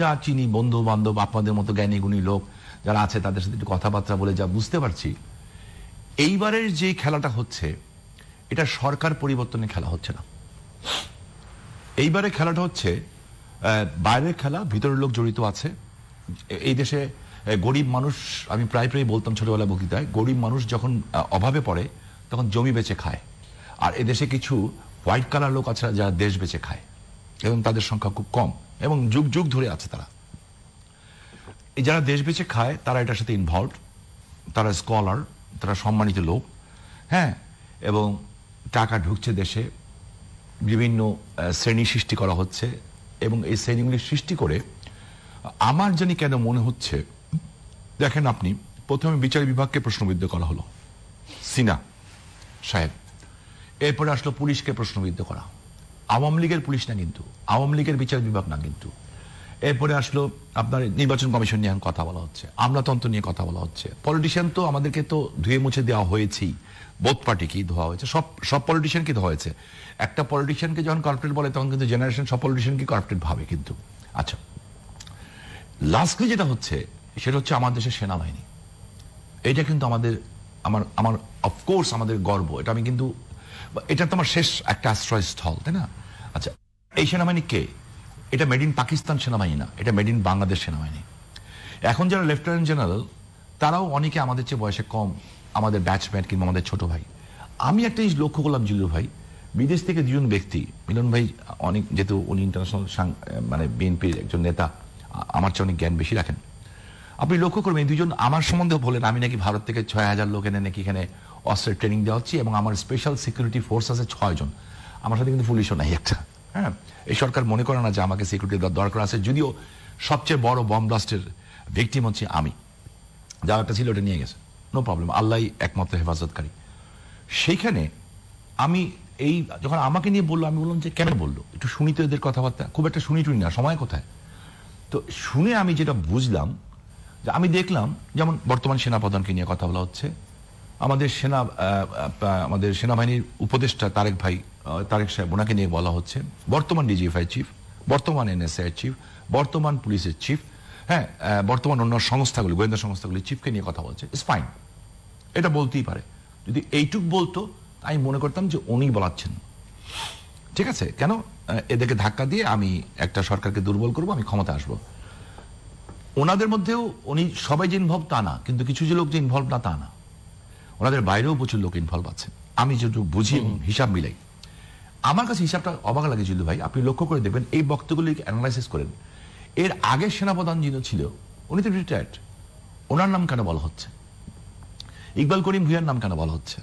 যা চিনি বন্ধু বান্ধব আপনাদের মতো জ্ঞানীগুণী লোক যারা আছে তাদের সাথে একটু কথাবার্তা বলে যা বুঝতে পারছি এইবারের যে খেলাটা হচ্ছে এটা সরকার পরিবর্তনে খেলা হচ্ছে না এইবারে খেলাটা হচ্ছে বাইরের খেলা ভিতরের লোক জড়িত আছে এই দেশে গরিব মানুষ আমি প্রায় প্রায় বলতাম ছোটবেলা বক্তৃতায় গরিব মানুষ যখন অভাবে পড়ে তখন জমি বেচে খায় আর এদেশে কিছু হোয়াইট কালার লোক আছে যারা দেশ বেচে খায় এবং তাদের সংখ্যা খুব কম এবং যুগ যুগ ধরে আছে তারা যারা দেশ বেঁচে খায় তারা এটার সাথে ইনভলভ তারা স্কলার তারা সম্মানিত লোক হ্যাঁ এবং টাকা ঢুকছে দেশে বিভিন্ন শ্রেণী সৃষ্টি করা হচ্ছে এবং এই শ্রেণীগুলি সৃষ্টি করে আমার জানি কেন মনে হচ্ছে দেখেন আপনি প্রথমে বিচার বিভাগকে প্রশ্নবিদ্ধ করা হলো সিনা সাহেব এরপরে আসলো পুলিশকে প্রশ্নবিদ্ধ করা আওয়ামী লীগের পুলিশ না কিন্তু আওয়ামী লীগের বিচার বিভাগ না কিন্তু এরপরে আসলো আপনার নির্বাচন কমিশন নিয়ে কথা বলা হচ্ছে আমলাতন্ত্র নিয়ে কথা বলা হচ্ছে পলিটিশিয়ান তো আমাদেরকে তো ধুয়ে মুছে দেওয়া হয়েছেই বোধ পার্টিকেই ধোয়া হয়েছে সব সব কি ধোয়া হয়েছে একটা পলিটিশিয়ানকে যখন কর্পোরেট বলে তখন কিন্তু জেনারেশন সব কি কর্পোরেট ভাবে কিন্তু আচ্ছা লাস্টলি যেটা হচ্ছে সেটা হচ্ছে আমাদের দেশের সেনাবাহিনী এটা কিন্তু আমাদের আমার আমার অফকোর্স আমাদের গর্ব এটা আমি কিন্তু এটা তো আমার শেষ একটা আশ্রয়স্থল তাই না আচ্ছা এই সেনাবাহিনী কে এটা মেড ইন পাকিস্তান সেনাবাহিনী না এটা মেড ইন বাংলাদেশ সেনাবাহিনী এখন যারা লেফটেন্যান্ট জেনারেল তারাও অনেকে আমাদের চেয়ে বয়সে কম আমাদের ব্যাটসম্যান কিংবা আমাদের ছোট ভাই আমি একটা জিনিস লক্ষ্য করলাম জিল্লুর ভাই বিদেশ থেকে দুজন ব্যক্তি মিলন ভাই অনেক যেহেতু উনি ইন্টারন্যাশনাল মানে বিএনপির একজন নেতা আমার চেয়ে অনেক জ্ঞান বেশি রাখেন আপনি লক্ষ্য করবেন এই দুজন আমার সম্বন্ধেও বলেন আমি নাকি ভারত থেকে ছয় হাজার লোক এনে নাকি এখানে অস্ত্রের ট্রেনিং দেওয়া হচ্ছে এবং আমার স্পেশাল সিকিউরিটি ফোর্স আছে ছয়জন আমার সাথে কিন্তু পুলিশও নাই একটা হ্যাঁ এই সরকার মনে করে না যে আমাকে সিকিউরিটি দেওয়ার দরকার আছে যদিও সবচেয়ে বড় বম ব্লাস্টের ভিকটিম হচ্ছে আমি যা একটা ছিল ওটা নিয়ে গেছে নো প্রবলেম আল্লাহ একমাত্র হেফাজতকারী সেইখানে আমি এই যখন আমাকে নিয়ে বললো আমি বললাম যে কেন বললো একটু শুনি তো এদের কথাবার্তা খুব একটা শুনি টুনি না সময় কোথায় তো শুনে আমি যেটা বুঝলাম যে আমি দেখলাম যেমন বর্তমান সেনাপ্রধানকে নিয়ে কথা বলা হচ্ছে আমাদের সেনা আমাদের সেনাবাহিনীর উপদেষ্টা তারেক ভাই তারেক সাহেব ওনাকে নিয়ে বলা হচ্ছে বর্তমান ডিজিএফআই চিফ বর্তমান এনএসআই চিফ বর্তমান পুলিশের চিফ হ্যাঁ বর্তমান অন্য সংস্থাগুলি গোয়েন্দা সংস্থাগুলি চিফকে নিয়ে কথা বলছে ইটস ফাইন এটা বলতেই পারে যদি এইটুক বলতো আমি মনে করতাম যে উনি বলাচ্ছেন ঠিক আছে কেন এদেরকে ধাক্কা দিয়ে আমি একটা সরকারকে দুর্বল করব আমি ক্ষমতা আসব ওনাদের মধ্যেও উনি সবাই যে ইনভলভ তা না কিন্তু কিছু যে লোক যে ইনভলভ না তা না ওনাদের বাইরেও প্রচুর লোক ইনভলভ আছে আমি যেটুকু বুঝি হিসাব মিলাই আমার কাছে হিসাবটা অবাক লাগে জিল্লু ভাই আপনি লক্ষ্য করে দেখবেন এই বক্তগুলিকে অ্যানালাইসিস করেন এর আগের সেনাপ্রধান যিনি ছিল উনি তো রিটায়ার্ড ওনার নাম কেন বলা হচ্ছে ইকবাল করিম ভুইয়ার নাম কেন বলা হচ্ছে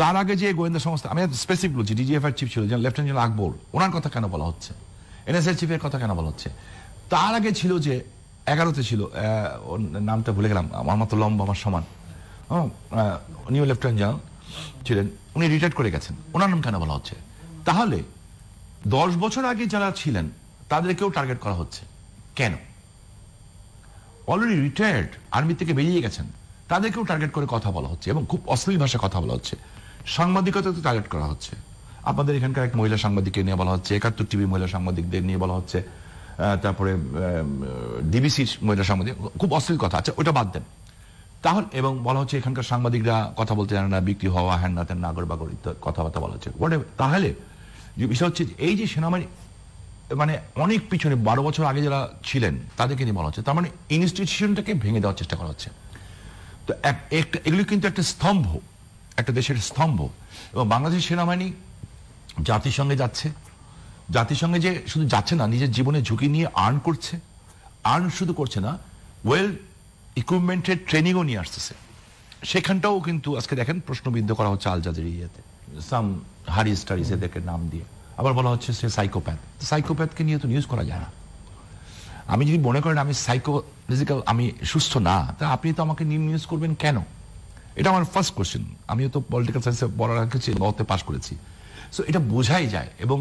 তার আগে যে গোয়েন্দা সংস্থা আমি স্পেসিফিক বলছি ডিজিএফআর চিফ ছিল যেমন লেফটেন্যান্ট জেনারেল আকবর ওনার কথা কেন বলা হচ্ছে এনএসএল চিফের কথা কেন বলা হচ্ছে তার আগে ছিল যে এগারোতে ছিল নামটা ভুলে গেলাম আমার মতো লম্বা আমার সমান নিউ লেফটেন্যান্ট জেনারেল ছিলেন উনি রিটায়ার করে গেছেন ওনার নাম কেন বলা হচ্ছে তাহলে দশ বছর আগে যারা ছিলেন তাদেরকেও টার্গেট করা হচ্ছে কেন অলরেডি রিটায়ার্ড আর্মি থেকে বেরিয়ে গেছেন তাদেরকেও টার্গেট করে কথা বলা হচ্ছে এবং খুব অশ্লীল ভাষায় কথা বলা হচ্ছে সাংবাদিকতাকে টার্গেট করা হচ্ছে আপনাদের এখানকার এক মহিলা সাংবাদিককে নিয়ে বলা হচ্ছে একাত্তর টিভি মহিলা সাংবাদিকদের নিয়ে বলা হচ্ছে তারপরে ডিবিসির মহিলা সাংবাদিক খুব অশ্লীল কথা আছে আচ্ছা, ওটা বাদ দেন তাহলে এবং বলা হচ্ছে এখানকার সাংবাদিকরা কথা বলতে জানে না বিক্রি হওয়া হ্যান তেন নাগর বাগর কথাবার্তা বলা হচ্ছে তাহলে যে বিষয় হচ্ছে এই যে সেনাবাহিনী মানে অনেক পিছনে বারো বছর আগে যারা ছিলেন তাদেরকে নিয়ে বলা হচ্ছে তার মানে ইনস্টিটিউশনটাকে ভেঙে দেওয়ার চেষ্টা করা হচ্ছে তো একটা কিন্তু একটা স্তম্ভ একটা দেশের স্তম্ভ এবং বাংলাদেশ সেনাবাহিনী জাতিসংঘে যাচ্ছে জাতিসংঘে যে শুধু যাচ্ছে না নিজের জীবনে ঝুঁকি নিয়ে আর্ন করছে আর্ন শুধু করছে না ওয়েল ইকুইপমেন্টের ট্রেনিংও নিয়ে আসতেছে সেখানটাও কিন্তু আজকে দেখেন প্রশ্নবিদ্ধ করা হচ্ছে আল ইয়েতে সাম হারি স্টারিস এদেরকে নাম দিয়ে আবার বলা হচ্ছে সে সাইকোপ্যাথ সাইকোপ্যাথকে নিয়ে তো নিউজ করা যায় না আমি যদি মনে করেন আমি সাইকো ফিজিক্যাল আমি সুস্থ না তা আপনি তো আমাকে নিয়ে নিউজ করবেন কেন এটা আমার ফার্স্ট কোয়েশ্চেন আমিও তো পলিটিক্যাল সায়েন্সে পড়ালেখা রাখেছি লতে পাশ করেছি সো এটা বোঝাই যায় এবং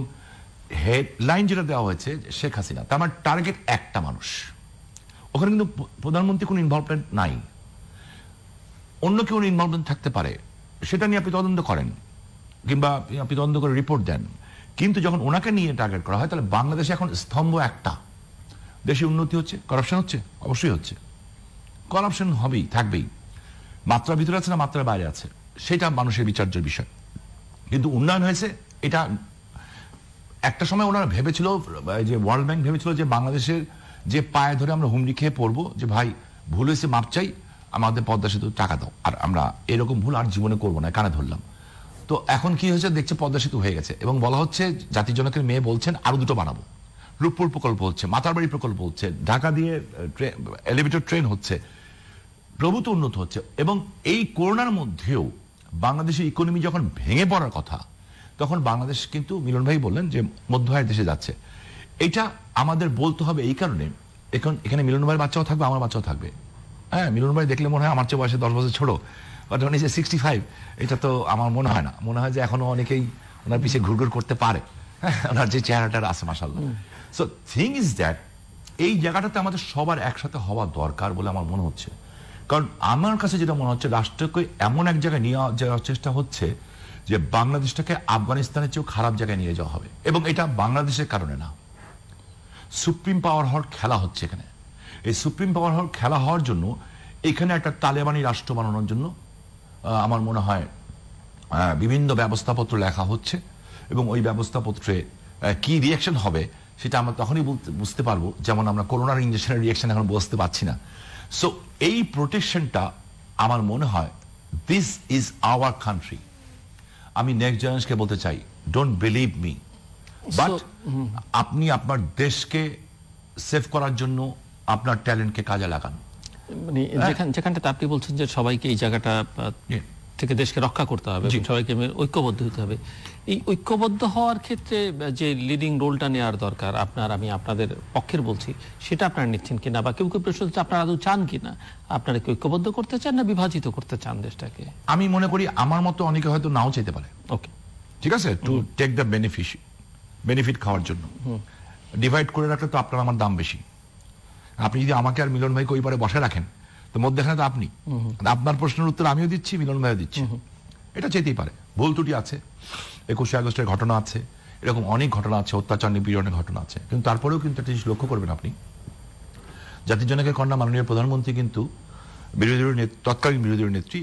হেডলাইন যেটা দেওয়া হয়েছে শেখ হাসিনা তা আমার টার্গেট একটা মানুষ ওখানে কিন্তু প্রধানমন্ত্রী কোনো ইনভলভমেন্ট নাই অন্য কেউ ইনভলভমেন্ট থাকতে পারে সেটা নিয়ে আপনি তদন্ত করেন কিংবা আপনি তদন্ত করে রিপোর্ট দেন কিন্তু যখন ওনাকে নিয়ে টার্গেট করা হয় তাহলে বাংলাদেশে এখন স্তম্ভ একটা দেশে উন্নতি হচ্ছে করাপশন হচ্ছে অবশ্যই হচ্ছে করাপশন হবেই থাকবেই মাত্রা ভিতরে আছে না মাত্রা বাইরে আছে সেটা মানুষের বিচার্যের বিষয় কিন্তু উন্নয়ন হয়েছে এটা একটা সময় ওনারা ভেবেছিল যে ওয়ার্ল্ড ব্যাংক ভেবেছিল যে বাংলাদেশের যে পায়ে ধরে আমরা হুমড়ি খেয়ে পড়বো যে ভাই ভুল হয়েছে মাপ চাই আমাদের পদ্মা সেতু টাকা দাও আর আমরা এরকম ভুল আর জীবনে করবো না কানে ধরলাম তো এখন কি হয়েছে দেখছে পদ্মা সেতু হয়ে গেছে এবং বলা হচ্ছে জাতির জনকের মেয়ে বলছেন আরো দুটো বানাবো রূপপুর প্রকল্প হচ্ছে মাতারবাড়ি প্রকল্প হচ্ছে ঢাকা দিয়ে এলিভেটর ট্রেন হচ্ছে প্রভূত উন্নত হচ্ছে এবং এই করোনার মধ্যেও বাংলাদেশের ইকোনমি যখন ভেঙে পড়ার কথা তখন বাংলাদেশ কিন্তু মিলন ভাই বললেন যে মধ্য আয়ের দেশে যাচ্ছে এটা আমাদের বলতে হবে এই কারণে এখন এখানে মিলন ভাইয়ের বাচ্চাও থাকবে আমার বাচ্চাও থাকবে হ্যাঁ মিলন ভাই দেখলে মনে হয় আমার চেয়ে বয়সে দশ বছর ছোট বাট উনি যে সিক্সটি ফাইভ এটা তো আমার মনে হয় না মনে হয় যে এখনো অনেকেই ওনার পিছিয়ে ঘুরঘুর করতে পারে ওনার যে চেহারাটার আছে মাসাল সো থিং ইজ দ্যাট এই জায়গাটাতে আমাদের সবার একসাথে হওয়া দরকার বলে আমার মনে হচ্ছে কারণ আমার কাছে যেটা মনে হচ্ছে রাষ্ট্রকে এমন এক জায়গায় নিয়ে যাওয়ার চেষ্টা হচ্ছে যে বাংলাদেশটাকে আফগানিস্তানের চেয়েও খারাপ জায়গায় নিয়ে যাওয়া হবে এবং এটা বাংলাদেশের কারণে না সুপ্রিম পাওয়ার হওয়ার খেলা হচ্ছে এখানে এই সুপ্রিম পাওয়ার হওয়ার খেলা হওয়ার জন্য এখানে একটা তালেবানি রাষ্ট্র বানানোর জন্য আমার মনে হয় বিভিন্ন ব্যবস্থাপত্র লেখা হচ্ছে এবং ওই ব্যবস্থাপত্রে কি রিয়াকশন হবে সেটা আমরা তখনই বুঝতে পারবো যেমন আমরা করোনার ইঞ্জেকশনের রিয়াকশন এখন বুঝতে পারছি না সো এই প্রোটেকশনটা আমার মনে হয় দিস ইজ আওয়ার কান্ট্রি আমি নেক্সট জেনারেশনকে বলতে চাই ডোন্ট বিলিভ মি বাট আপনি আপনার দেশকে সেভ করার জন্য আপনার ট্যালেন্টকে কাজে লাগান মানে হ্যাঁ। যেখানটাতে আপনি বলছেন যে সবাইকে এই জায়গাটা থেকে দেশকে রক্ষা করতে হবে সবাইকে ঐক্যবদ্ধ হতে হবে এই ঐক্যবদ্ধ হওয়ার ক্ষেত্রে যে লিডিং রোলটা নেওয়ার দরকার আপনার আমি আপনাদের পক্ষের বলছি সেটা আপনারা নিচ্ছেন কিনা বা কেউ কেউ প্রশ্ন হচ্ছে আপনারা আদৌ চান কিনা আপনারা কি ঐক্যবদ্ধ করতে চান না বিভাজিত করতে চান দেশটাকে আমি মনে করি আমার মতো অনেকে হয়তো নাও চাইতে পারে ওকে ঠিক আছে to take the benefit benefit খাওয়ার জন্য ডিভাইড করে রাখলে তো আপনার আমার দাম বেশি আপনি যদি আমাকে আর মিলন ভাইকে ওই পারে বসে রাখেন তো মধ্যেখানে তো আপনি আপনার প্রশ্নের উত্তর আমিও দিচ্ছি মিলন ভাইও দিচ্ছি এটা চেতেই পারে ভুল ত্রুটি আছে একুশে আগস্টের ঘটনা আছে এরকম অনেক ঘটনা আছে অত্যাচার নিপীড়নের ঘটনা আছে কিন্তু তারপরেও কিন্তু একটা জিনিস লক্ষ্য করবেন আপনি জাতির জনকে কন্যা মাননীয় প্রধানমন্ত্রী কিন্তু বিরোধী তৎকালীন বিরোধী নেত্রী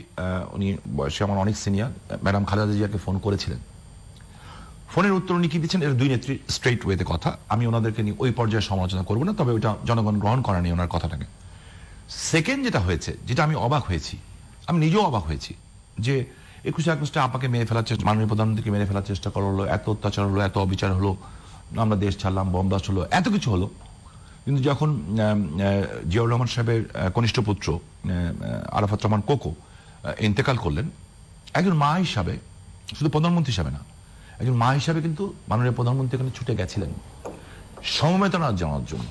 উনি বয়সে আমার অনেক সিনিয়র ম্যাডাম খালেদা জিয়াকে ফোন করেছিলেন ফোনের উত্তর উনি কি দিচ্ছেন এটা দুই নেত্রী স্ট্রেট ওয়েতে কথা আমি ওনাদেরকে নিয়ে ওই পর্যায়ে সমালোচনা করবো না তবে ওইটা জনগণ গ্রহণ করেনি ওনার কথাটাকে সেকেন্ড যেটা হয়েছে যেটা আমি অবাক হয়েছি আমি নিজেও অবাক হয়েছি যে একুশে আগস্টে আপাকে মেরে ফেলার চেষ্টা মাননীয় প্রধানমন্ত্রীকে মেরে ফেলার চেষ্টা করা হলো এত অত্যাচার হলো এত অবিচার হলো আমরা দেশ ছাড়লাম বমদাস হলো এত কিছু হলো কিন্তু যখন জিয়াউর রহমান সাহেবের কনিষ্ঠ পুত্র আরাফাত রহমান কোকো ইন্তেকাল করলেন একজন মা হিসাবে শুধু প্রধানমন্ত্রী হিসাবে না একজন মা হিসাবে কিন্তু মাননীয় প্রধানমন্ত্রী এখানে ছুটে গেছিলেন সমবেদনা জানার জন্য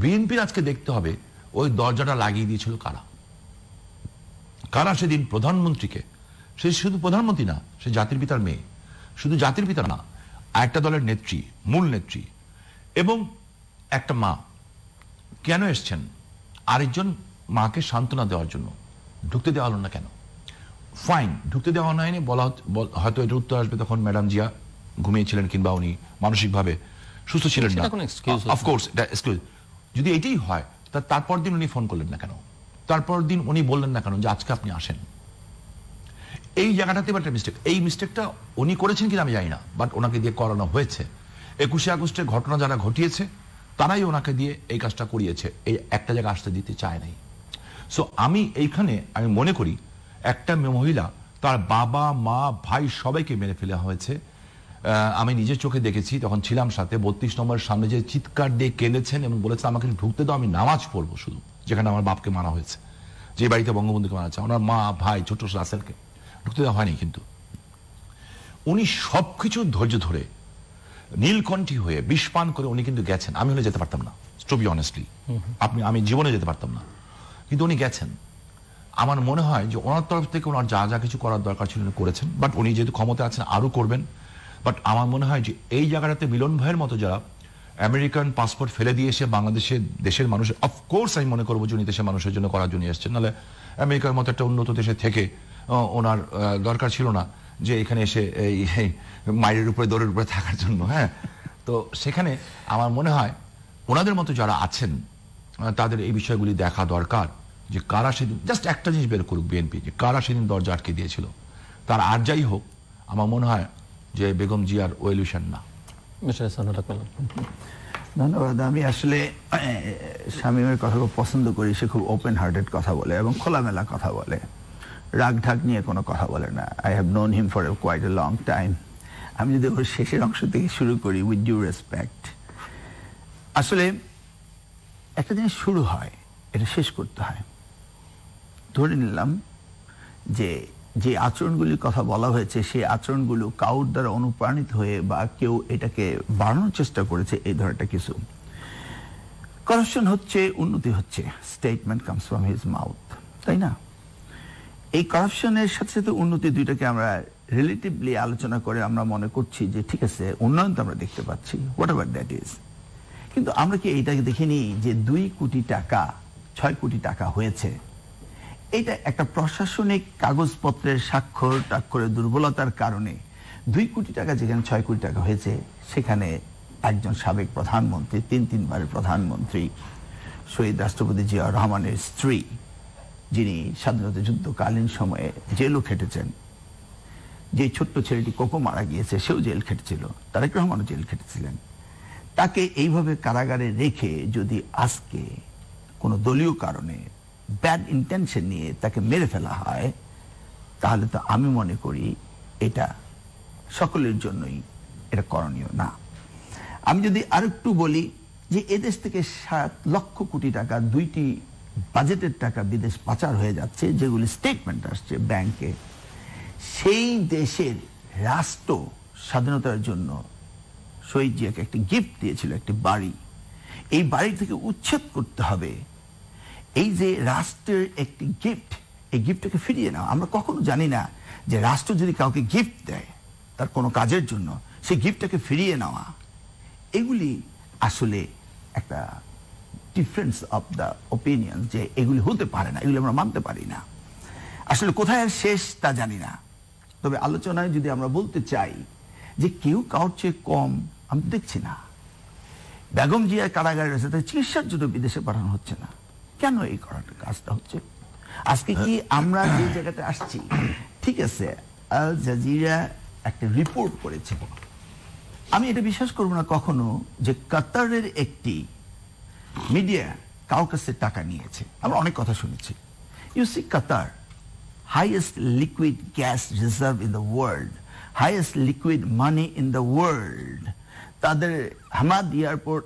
বিএনপির আজকে দেখতে হবে ওই দরজাটা লাগিয়ে দিয়েছিল কারা কারা সেদিন প্রধানমন্ত্রীকে সে শুধু প্রধানমন্ত্রী না সে জাতির পিতার মেয়ে শুধু জাতির পিতা না একটা দলের নেত্রী মূল নেত্রী এবং একটা মা কেন এসছেন আরেকজন মাকে সান্ত্বনা দেওয়ার জন্য ঢুকতে দেওয়া হলো না কেন ফাইন ঢুকতে দেওয়া হয়নি বলা হয়তো এটা উত্তর আসবে তখন ম্যাডাম জিয়া ঘুমিয়েছিলেন কিংবা উনি মানসিকভাবে সুস্থ ছিলেন না অফকোর্স এক্সকিউজ যদি এটাই হয় তা তারপর দিন উনি ফোন করলেন না কেন তারপর দিন উনি বললেন না কেন যে আজকে আপনি আসেন এই জায়গাটাতে একটা মিস্টেক এই মিস্টেকটা উনি করেছেন কিনা আমি জানি না বাট ওনাকে দিয়ে করানো হয়েছে একুশে আগস্টের ঘটনা যারা ঘটিয়েছে তারাই ওনাকে দিয়ে এই কাজটা করিয়েছে এই একটা জায়গা আসতে দিতে চায় নাই সো আমি এইখানে আমি মনে করি একটা মহিলা তার বাবা মা ভাই সবাইকে মেরে ফেলা হয়েছে আমি নিজের চোখে দেখেছি তখন ছিলাম সাথে বত্রিশ নম্বর সামনে যে চিৎকার দিয়ে কেঁদেছেন এবং বলেছেন আমাকে ঢুকতে দাও আমি নামাজ পড়বো শুধু যেখানে আমার বাপকে মারা হয়েছে যে বাড়িতে বঙ্গবন্ধুকে মারা হয়েছে ওনার মা ভাই ছোট রাসেলকে ঢুকতে দেওয়া হয়নি কিন্তু উনি সব কিছু ধৈর্য ধরে নীলকণ্ঠী হয়ে বিষপান করে উনি কিন্তু গেছেন আমি হলে যেতে পারতাম না টু বি অনেস্টলি আপনি আমি জীবনে যেতে পারতাম না কিন্তু উনি গেছেন আমার মনে হয় যে ওনার তরফ থেকে ওনার যা যা কিছু করার দরকার ছিল উনি করেছেন বাট উনি যেহেতু ক্ষমতা আছেন আরও করবেন বাট আমার মনে হয় যে এই জায়গাটাতে মিলন ভাইয়ের মতো যারা আমেরিকান পাসপোর্ট ফেলে দিয়ে এসে বাংলাদেশে দেশের মানুষ অফকোর্স আমি মনে করবো যে উনি দেশের মানুষের জন্য করার জন্য এসছেন নাহলে আমেরিকার মতো একটা উন্নত দেশে থেকে ওনার দরকার ছিল না যে এখানে এসে এই মায়ের উপরে দৌড়ের উপরে থাকার জন্য হ্যাঁ তো সেখানে আমার মনে হয় ওনাদের মতো যারা আছেন তাদের এই বিষয়গুলি দেখা দরকার যে কারা সেদিন জাস্ট একটা জিনিস বের করুক বিএনপি যে কারা সেদিন দরজা আটকে দিয়েছিল তার আর যাই হোক আমার মনে হয় যে বেগম জিয়ার ওয়েলুশন না ধন্যবাদ আমি আসলে স্বামীমের কথা খুব পছন্দ করি সে খুব ওপেন হার্টেড কথা বলে এবং খোলামেলা কথা বলে রাগ ঢাক নিয়ে কোনো কথা বলে না I have known him for quite a long time আমি যদি ওর শেষের অংশ থেকে শুরু করি উইথ ডিউ রেসপেক্ট আসলে একটা জিনিস শুরু হয় এটা শেষ করতে হয় ধরে নিলাম যে যে আচরণগুলির কথা বলা হয়েছে সেই আচরণগুলো কাউর দ্বারা অনুপ্রাণিত হয়ে বা কেউ এটাকে বাড়ানোর চেষ্টা করেছে এই ধরনের কিছু করাপশন হচ্ছে উন্নতি হচ্ছে statement comes from his mouth তাই না এই করাপশনের সাথে সাথে উন্নতি দুইটাকে আমরা রিলেটিভলি আলোচনা করে আমরা মনে করছি যে ঠিক আছে উন্নয়ন তো আমরা দেখতে পাচ্ছি হোয়াট এভার দ্যাট ইজ কিন্তু আমরা কি এইটাকে দেখিনি যে দুই কোটি টাকা ছয় কোটি টাকা হয়েছে এটা একটা প্রশাসনিক কাগজপত্রের স্বাক্ষর টাক্ষরের দুর্বলতার কারণে দুই কোটি টাকা যেখানে ছয় কোটি টাকা হয়েছে সেখানে একজন সাবেক প্রধানমন্ত্রী তিন তিনবারের প্রধানমন্ত্রী শহীদ রাষ্ট্রপতি জিয়া রহমানের স্ত্রী যিনি স্বাধীনতা যুদ্ধকালীন সময়ে জেলও খেটেছেন যে ছোট্ট ছেলেটি কোকো মারা গিয়েছে সেও জেল খেটেছিল তারেক রহমানও জেল খেটেছিলেন তাকে এইভাবে কারাগারে রেখে যদি আজকে কোনো দলীয় কারণে ব্যাড ইন্টেনশন নিয়ে তাকে মেরে ফেলা হয় তাহলে তো আমি মনে করি এটা সকলের জন্যই এটা করণীয় না আমি যদি আরেকটু বলি যে এদেশ থেকে সাত লক্ষ কোটি টাকা দুইটি বাজেটের টাকা বিদেশ পাচার হয়ে যাচ্ছে যেগুলি স্টেটমেন্ট আসছে ব্যাংকে সেই দেশের রাষ্ট্র স্বাধীনতার জন্য শহীদ জিয়াকে একটি গিফট দিয়েছিল একটি বাড়ি এই বাড়ি থেকে উচ্ছেদ করতে হবে এই যে রাষ্ট্রের একটি গিফট এই গিফটটাকে ফিরিয়ে নাও আমরা কখনো জানি না যে রাষ্ট্র যদি কাউকে গিফট দেয় তার কোনো কাজের জন্য সেই গিফটটাকে ফিরিয়ে নেওয়া এগুলি আসলে একটা ডিফারেন্স অফ দ্য ওপিনিয়ন যে এগুলি হতে পারে না এগুলি আমরা মানতে পারি না আসলে কোথায় শেষ তা জানি না তবে আলোচনায় যদি আমরা বলতে চাই যে কেউ কাউর চেয়ে কম আমি দেখছি না বেগম জিয়ার কারাগারে রয়েছে তাদের চিকিৎসার জন্য বিদেশে পাঠানো হচ্ছে না কেন এই কাজটা হচ্ছে আজকে কি আমরা যে জায়গাতে আসছি ঠিক আছে আল জাজিরা একটা রিপোর্ট করেছে আমি এটা বিশ্বাস করব না কখনো যে কাতারের একটি মিডিয়া কাউকাসের টাকা নিয়েছে আমরা অনেক কথা শুনেছি you see Qatar highest liquid gas reserve in the world highest liquid money in the world তাদের Hamad airport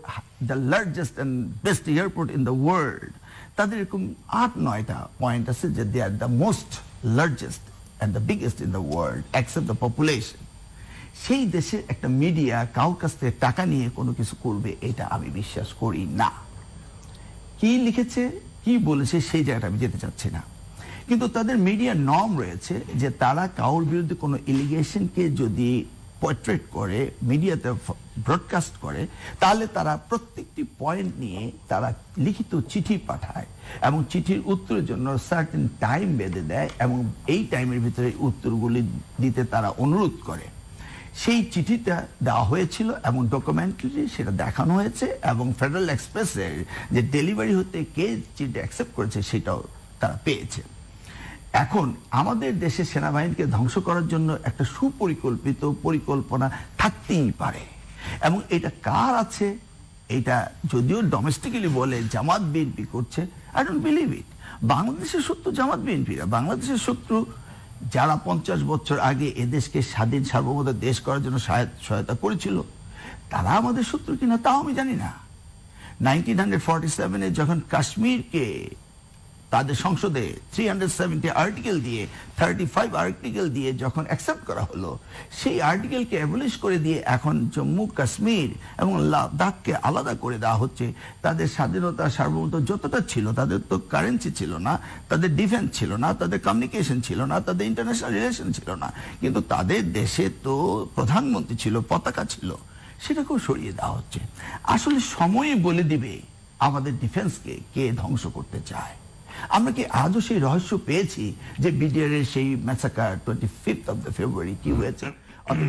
the largest and best airport in the world তাদের এরকম আট নয়টা পয়েন্ট আছে যে they are the most largest and the biggest in the world accept the population সেই দেশের একটা মিডিয়া কাউ কাছ থেকে টাকা নিয়ে কোনো কিছু করবে এটা আমি বিশ্বাস করি না কি লিখেছে কি বলেছে সেই জায়গাটা আমি যেতে চাচ্ছি না কিন্তু তাদের মিডিয়ার নর্ম রয়েছে যে তারা কাউর বিরুদ্ধে কোনো এলিগেশনকে যদি পোর্ট্রেট করে মিডিয়াতে ব্রডকাস্ট করে তাহলে তারা প্রত্যেকটি পয়েন্ট নিয়ে তারা লিখিত চিঠি পাঠায় এবং চিঠির উত্তরের জন্য সার্টেন টাইম বেঁধে দেয় এবং এই টাইমের ভিতরে উত্তরগুলি দিতে তারা অনুরোধ করে সেই চিঠিটা দেওয়া হয়েছিল এবং ডকুমেন্টারি সেটা দেখানো হয়েছে এবং ফেডারেল এক্সপ্রেসের যে ডেলিভারি হতে কে চিঠি অ্যাকসেপ্ট করেছে সেটাও তারা পেয়েছে এখন আমাদের দেশে সেনাবাহিনীকে ধ্বংস করার জন্য একটা সুপরিকল্পিত পরিকল্পনা থাকতেই পারে এবং এটা কার আছে এটা যদিও ডোমেস্টিক্যালি বলে জামাত বিএনপি করছে আই ডোন্ট বিলিভ ইট বাংলাদেশের শত্রু জামাত বিএনপিরা বাংলাদেশের শত্রু যারা পঞ্চাশ বছর আগে এদেশকে স্বাধীন সার্বভৌমতা দেশ করার জন্য সহায়তা করেছিল তারা আমাদের শত্রু কিনা তাও আমি জানি না নাইনটিন হান্ড্রেড ফর্টি সেভেনে যখন কাশ্মীরকে তাদের সংসদে থ্রি আর্টিকেল দিয়ে থার্টি ফাইভ আর্টিকেল দিয়ে যখন অ্যাকসেপ্ট করা হলো সেই আর্টিকেলকে অ্যাবলিশ করে দিয়ে এখন জম্মু কাশ্মীর এবং লাদাখকে আলাদা করে দেওয়া হচ্ছে তাদের স্বাধীনতা সার্বভৌমত যতটা ছিল তাদের তো কারেন্সি ছিল না তাদের ডিফেন্স ছিল না তাদের কমিউনিকেশন ছিল না তাদের ইন্টারন্যাশনাল রিলেশন ছিল না কিন্তু তাদের দেশে তো প্রধানমন্ত্রী ছিল পতাকা ছিল সেটাকেও সরিয়ে দেওয়া হচ্ছে আসলে সময়ে বলে দিবে আমাদের ডিফেন্সকে কে ধ্বংস করতে চায় আমরা কি আজও সেই রহস্য পেয়েছি যে বিডিআর এর সেই massacre twenty fifth of the February কি হয়েছে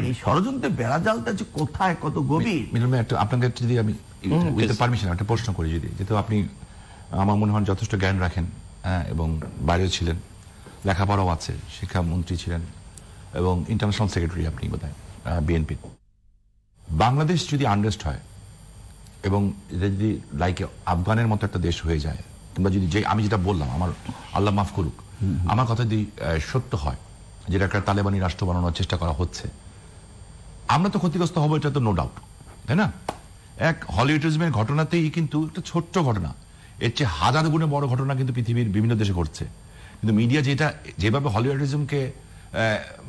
এই ষড়যন্ত্রের যে কোথায় কত গভীর আপনাকে যদি আমি উইথ পারমিশন একটা প্রশ্ন করি যদি যেহেতু আপনি আমার মনে হয় যথেষ্ট জ্ঞান রাখেন হ্যাঁ, এবং বাইরেও ছিলেন লেখাপড়াও আছে শিক্ষামন্ত্রী ছিলেন এবং ইন্টারন্যাশনাল সেক্রেটারি আপনি বোধ হয় বিএনপি বাংলাদেশ যদি আন্ডারেস্ট হয় এবং এটা যদি লাইক আফগানের মতো একটা দেশ হয়ে যায় কিংবা যদি যে আমি যেটা বললাম আমার আল্লাহ মাফ করুক আমার কথা যদি সত্য হয় যেটা একটা তালেবানি রাষ্ট্র বানানোর চেষ্টা করা হচ্ছে আমরা তো ক্ষতিগ্রস্ত হবো এটা তো নো ডাউট তাই না এক হলিউডিজমের ঘটনাতেই কিন্তু একটা ছোট্ট ঘটনা এর চেয়ে হাজার গুণে বড় ঘটনা কিন্তু পৃথিবীর বিভিন্ন দেশে ঘটছে কিন্তু মিডিয়া যেটা যেভাবে হলিউডিজমকে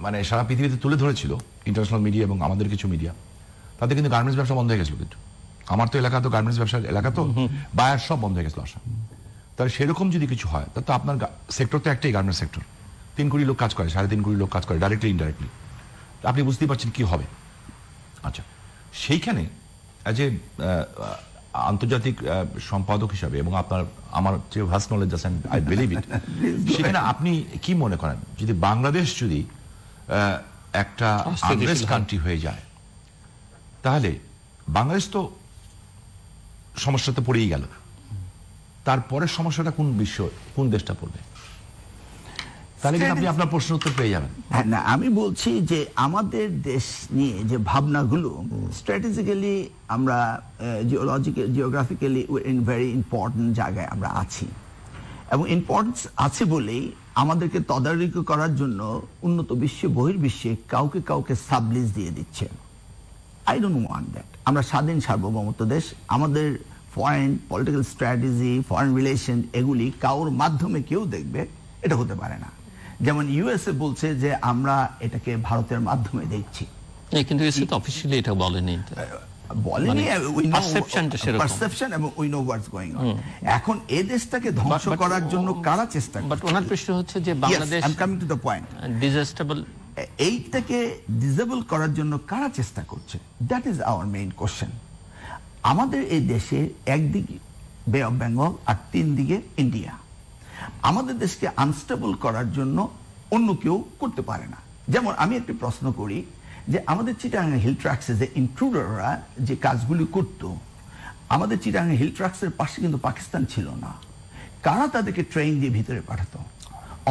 মানে সারা পৃথিবীতে তুলে ধরেছিল ইন্টারন্যাশনাল মিডিয়া এবং আমাদের কিছু মিডিয়া তাতে কিন্তু গার্মেন্টস ব্যবসা বন্ধ হয়ে গেছিল কিন্তু আমার তো এলাকা তো গার্মেন্টস ব্যবসার এলাকা তো বায়ার সব বন্ধ হয়ে গেছিল আসা তাহলে সেরকম যদি কিছু হয় তা তো আপনার সেক্টর তো একটাই গার্মেন্ট সেক্টর তিন কোটি লোক কাজ করে সাড়ে তিন কোটি লোক কাজ করে ডাইরেক্টলি ইনডাইরেক্টলি আপনি বুঝতেই পারছেন কি হবে আচ্ছা সেইখানে অ্যাজ এ আন্তর্জাতিক সম্পাদক হিসাবে এবং আপনার আমার যে ভাস নলেজ আছে আই বিলিভ ইট সেখানে আপনি কি মনে করেন যদি বাংলাদেশ যদি একটা আনরেস্ট কান্ট্রি হয়ে যায় তাহলে বাংলাদেশ তো সমস্যাতে পড়েই গেল তারপরের সমস্যাটা কোন বিষয় কোন দেশটা পড়বে তাহলে আপনি আপনার প্রশ্ন উত্তর পেয়ে যাবেন হ্যাঁ না আমি বলছি যে আমাদের দেশ নিয়ে যে ভাবনাগুলো স্ট্র্যাটেজিক্যালি আমরা geological geographically in very important জায়গায় আমরা আছি এবং ইম্পর্টেন্স আছে বলেই আমাদেরকে তদারকি করার জন্য উন্নত বিশ্বে বহির্বিশ্বে কাউকে কাউকে সাবলিজ দিয়ে দিচ্ছে আই ডোন্ট ওয়ান্ট দ্যাট আমরা স্বাধীন সার্বভৌমত্ব দেশ আমাদের foreign political strategy foreign relation এগুলি কাউর মাধ্যমে কেউ দেখবে এটা হতে পারে না যেমন ইউএসএ বলছে যে আমরা এটাকে ভারতের মাধ্যমে দেখছি কিন্তু ইউএসএ তো এটা বলেনি মানে এখন এই দেশটাকে ধ্বংস করার জন্য কারা চেষ্টা বাট বাংলাদেশ টু এইটাকে ডিজেবল করার জন্য কারা চেষ্টা করছে that is our main question আমাদের এই দেশে একদিকে বে অফ বেঙ্গল আর তিন দিকে ইন্ডিয়া আমাদের দেশকে আনস্টেবল করার জন্য অন্য কেউ করতে পারে না যেমন আমি একটি প্রশ্ন করি যে আমাদের চিটাগাং হিল ট্রাক্সে যে ইন্ট্রুডাররা যে কাজগুলি করত আমাদের চিটাগাং হিল ট্রাক্সের পাশে কিন্তু পাকিস্তান ছিল না কারা তাদেরকে ট্রেন দিয়ে ভিতরে পাঠাতো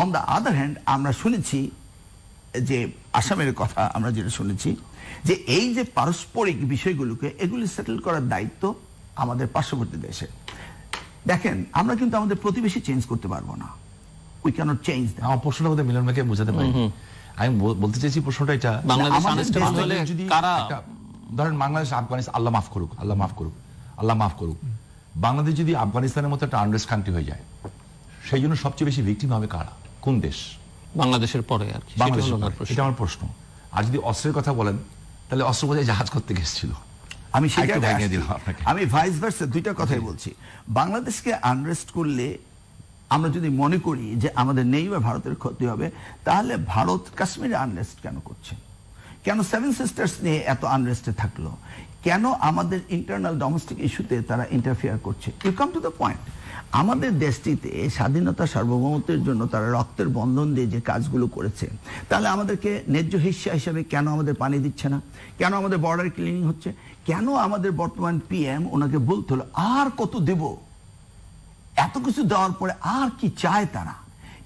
অন দ্য আদার হ্যান্ড আমরা শুনেছি যে আসামের কথা আমরা যেটা শুনেছি যে এই যে পারস্পরিক বিষয়গুলোকে এগুলি সেটেল করার দায়িত্ব আমাদের পার্শ্ববর্তী দেশে দেখেন আমরা কিন্তু আমাদের প্রতিবেশী চেঞ্জ করতে পারবো না উই ক্যানট চেঞ্জ আমার প্রশ্নটা বোধহয় মিলন ভাইকে বুঝাতে পারি আমি বলতে চাইছি প্রশ্নটা এটা ধরেন বাংলাদেশ আফগানিস্তান আল্লাহ মাফ করুক আল্লাহ মাফ করুক আল্লাহ মাফ করুক বাংলাদেশ যদি আফগানিস্তানের মতো একটা আন্ডারেস্ট কান্ট্রি হয়ে যায় সেই জন্য সবচেয়ে বেশি ভিক্টিম হবে কারা কোন দেশ বাংলাদেশের পরে আর এটা আমার প্রশ্ন আর যদি অস্ত্রের কথা বলেন তাহলে অস্ত্রবোঝাই জাহাজ করতে গেছিল আমি আমি ভাইস ভার্সা দুইটা কথাই বলছি বাংলাদেশকে আনরেস্ট করলে আমরা যদি মনে করি যে আমাদের নেই বা ভারতের ক্ষতি হবে তাহলে ভারত কাশ্মীরে আনরেস্ট কেন করছে কেন সেভেন সিস্টার্স নিয়ে এত আনরেস্টে থাকলো কেন আমাদের ইন্টারনাল ডোমেস্টিক ইস্যুতে তারা ইন্টারফেয়ার করছে you come to the point আমাদের দেশটিতে স্বাধীনতা সার্বভৌমত্বের জন্য তারা রক্তের বন্ধন দিয়ে যে কাজগুলো করেছে তাহলে আমাদেরকে ন্যায্য হিস্যা হিসাবে কেন আমাদের পানি দিচ্ছে না কেন আমাদের বর্ডার ক্লিনিং হচ্ছে কেন আমাদের বর্তমান পিএম ওনাকে বলতে হলো আর কত দেব এত কিছু দেওয়ার পরে আর কি চায় তারা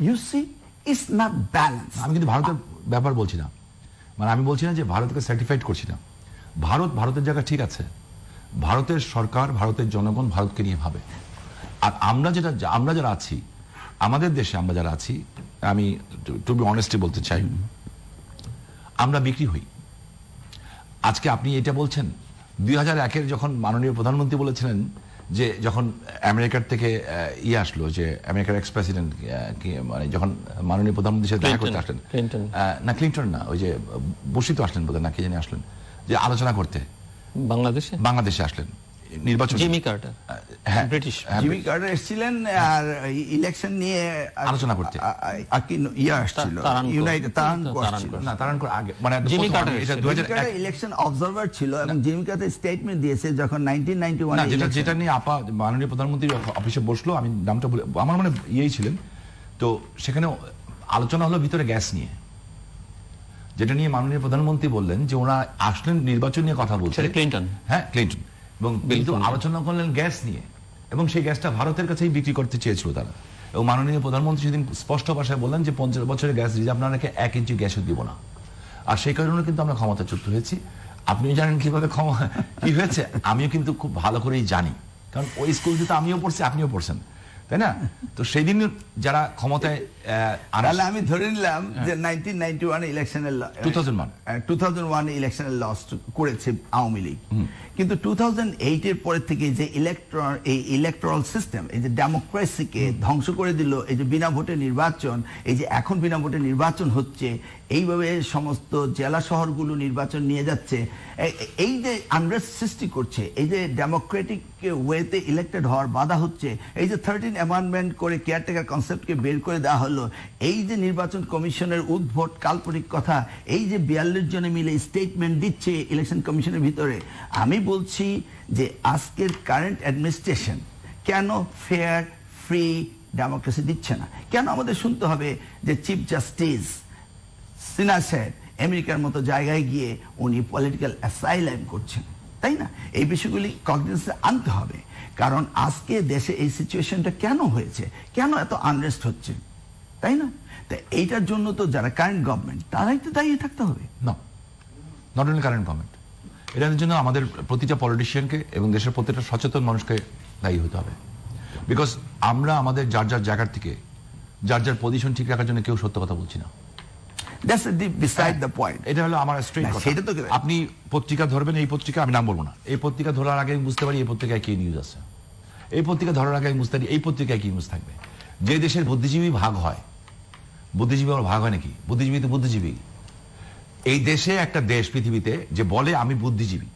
you see it's not balance আমি কিন্তু ভারতের ব্যাপার বলছি না মানে আমি বলছি না যে ভারতকে সার্টিফাইড করছি না ভারত ভারতের জায়গা ঠিক আছে ভারতের সরকার ভারতের জনগণ ভারতকে নিয়ে ভাবে আর আমরা যেটা আমরা যারা আছি আমাদের দেশে আমরা যারা আছি আমি টু বি অনেস্টলি বলতে চাই আমরা বিক্রি হই আজকে আপনি এটা বলছেন দুই হাজার একের যখন মাননীয় প্রধানমন্ত্রী বলেছিলেন যে যখন আমেরিকার থেকে ইয়ে আসলো যে আমেরিকার এক্স প্রেসিডেন্ট মানে যখন মাননীয় প্রধানমন্ত্রী সাথে দেখা করতে আসলেন না ক্লিন্টন না ওই যে বসিত আসলেন বোধহয় না কে জানি আসলেন যে আলোচনা করতে বাংলাদেশে বাংলাদেশে আসলেন নির্বাচন জিমি কার্টার হ্যাঁ, হ্যাঁ, জিমি কার্টার এসেছিলেন আর ইলেকশন নিয়ে আলোচনা করতে আর কি ইয়ে আসছিল ইউনাইটেড না আগে মানে জিমি কার্টার এটা ইলেকশন ছিল এবং জিমি কার্টার স্টেটমেন্ট দিয়েছে যখন 1991 যেটা যেটা নিয়ে আপা মাননীয় প্রধানমন্ত্রী অফিসে বসলো আমি নামটা বলে আমার মানে ইয়েই ছিলেন তো সেখানে আলোচনা হলো ভিতরে গ্যাস নিয়ে যেটা নিয়ে মাননীয় প্রধানমন্ত্রী বললেন যে ওনারা আসলেন নির্বাচন নিয়ে কথা বলছেন ক্লিন্টন হ্যাঁ ক্লিন্টন এবং কিন্তু আলোচনা করলেন গ্যাস নিয়ে এবং সেই গ্যাসটা ভারতের কাছেই বিক্রি করতে চেয়েছিল তারা এবং মাননীয় প্রধানমন্ত্রী সেদিন স্পষ্ট ভাষায় বললেন যে পঞ্চাশ বছরের গ্যাস রিজার্ভ না রেখে এক ইঞ্চি গ্যাসও দিব না আর সেই কারণে কিন্তু আমরা ক্ষমতাচ্যুত হয়েছি আপনিও জানেন কিভাবে ক্ষমা কি হয়েছে আমিও কিন্তু খুব ভালো করেই জানি কারণ ওই স্কুল তো আমিও পড়ছি আপনিও পড়ছেন তাই না তো সেই দিন যারা ক্ষমতায় তাহলে আমি ধরে নিলাম হ্যাঁ। যে নাইনটিন নাইনটি করেছে আওয়ামী লীগ কিন্তু টু থাউজেন্ড থেকে যে ইলেকট্রন এই ইলেকট্রাল সিস্টেম এই যে ডেমোক্রেসিকে ধ্বংস করে দিল এই যে বিনা ভোটে নির্বাচন এই যে এখন বিনা ভোটে নির্বাচন হচ্ছে এইভাবে সমস্ত জেলা শহরগুলো নির্বাচন নিয়ে যাচ্ছে এই যে আন্ড্রেস সৃষ্টি করছে এই যে ডেমোক্রেটিক ওয়েতে ইলেক্টেড হওয়ার বাধা হচ্ছে এই যে থার্টিন অ্যামেন্ডমেন্ট করে কেয়ারটেকার কনসেপ্টকে বের করে দেওয়া হলো এই যে নির্বাচন কমিশনের উদ্ভট কাল্পনিক কথা এই যে বিয়াল্লিশ জনে মিলে স্টেটমেন্ট দিচ্ছে ইলেকশন কমিশনের ভিতরে আমি বলছি যে আজকের কারেন্ট অ্যাডমিনিস্ট্রেশন কেন ফেয়ার ফ্রি ডেমোক্রেসি দিচ্ছে না কেন আমাদের শুনতে হবে যে চিফ জাস্টিস সিনা সাহেব আমেরিকার মতো জায়গায় গিয়ে উনি পলিটিক্যাল অ্যাসাইলাইম করছেন তাই না এই বিষয়গুলি কগনিজেন্সে আনতে হবে কারণ আজকে দেশে এই সিচুয়েশনটা কেন হয়েছে কেন এত আনরেস্ট হচ্ছে তাই না তা এইটার জন্য তো যারা কারেন্ট গভর্নমেন্ট তারাই তো দায়ী থাকতে হবে না নট অনলি কারেন্ট গভর্নমেন্ট এটার জন্য আমাদের প্রতিটা পলিটিশিয়ানকে এবং দেশের প্রতিটা সচেতন মানুষকে দায়ী হতে হবে বিকজ আমরা আমাদের যার যার জায়গার থেকে যার যার পজিশন ঠিক রাখার জন্য কেউ সত্য কথা বলছি না দ্যাটস বিসাইড দ্য পয়েন্ট এটা হলো আমার স্ট্রেট সেটা তো আপনি পত্রিকা ধরবেন এই পত্রিকা আমি নাম বলবো না এই পত্রিকা ধরার আগে আমি বুঝতে পারি এই পত্রিকায় কি নিউজ আছে এই পত্রিকা ধরার আগে আমি বুঝতে পারি এই পত্রিকায় কি নিউজ থাকবে যে দেশের বুদ্ধিজীবী ভাগ হয় বুদ্ধিজীবী আমার ভাগ হয় নাকি বুদ্ধিজীবী তো বুদ্ধিজীবী এই দেশে একটা দেশ পৃথিবীতে যে বলে আমি বুদ্ধিজীবী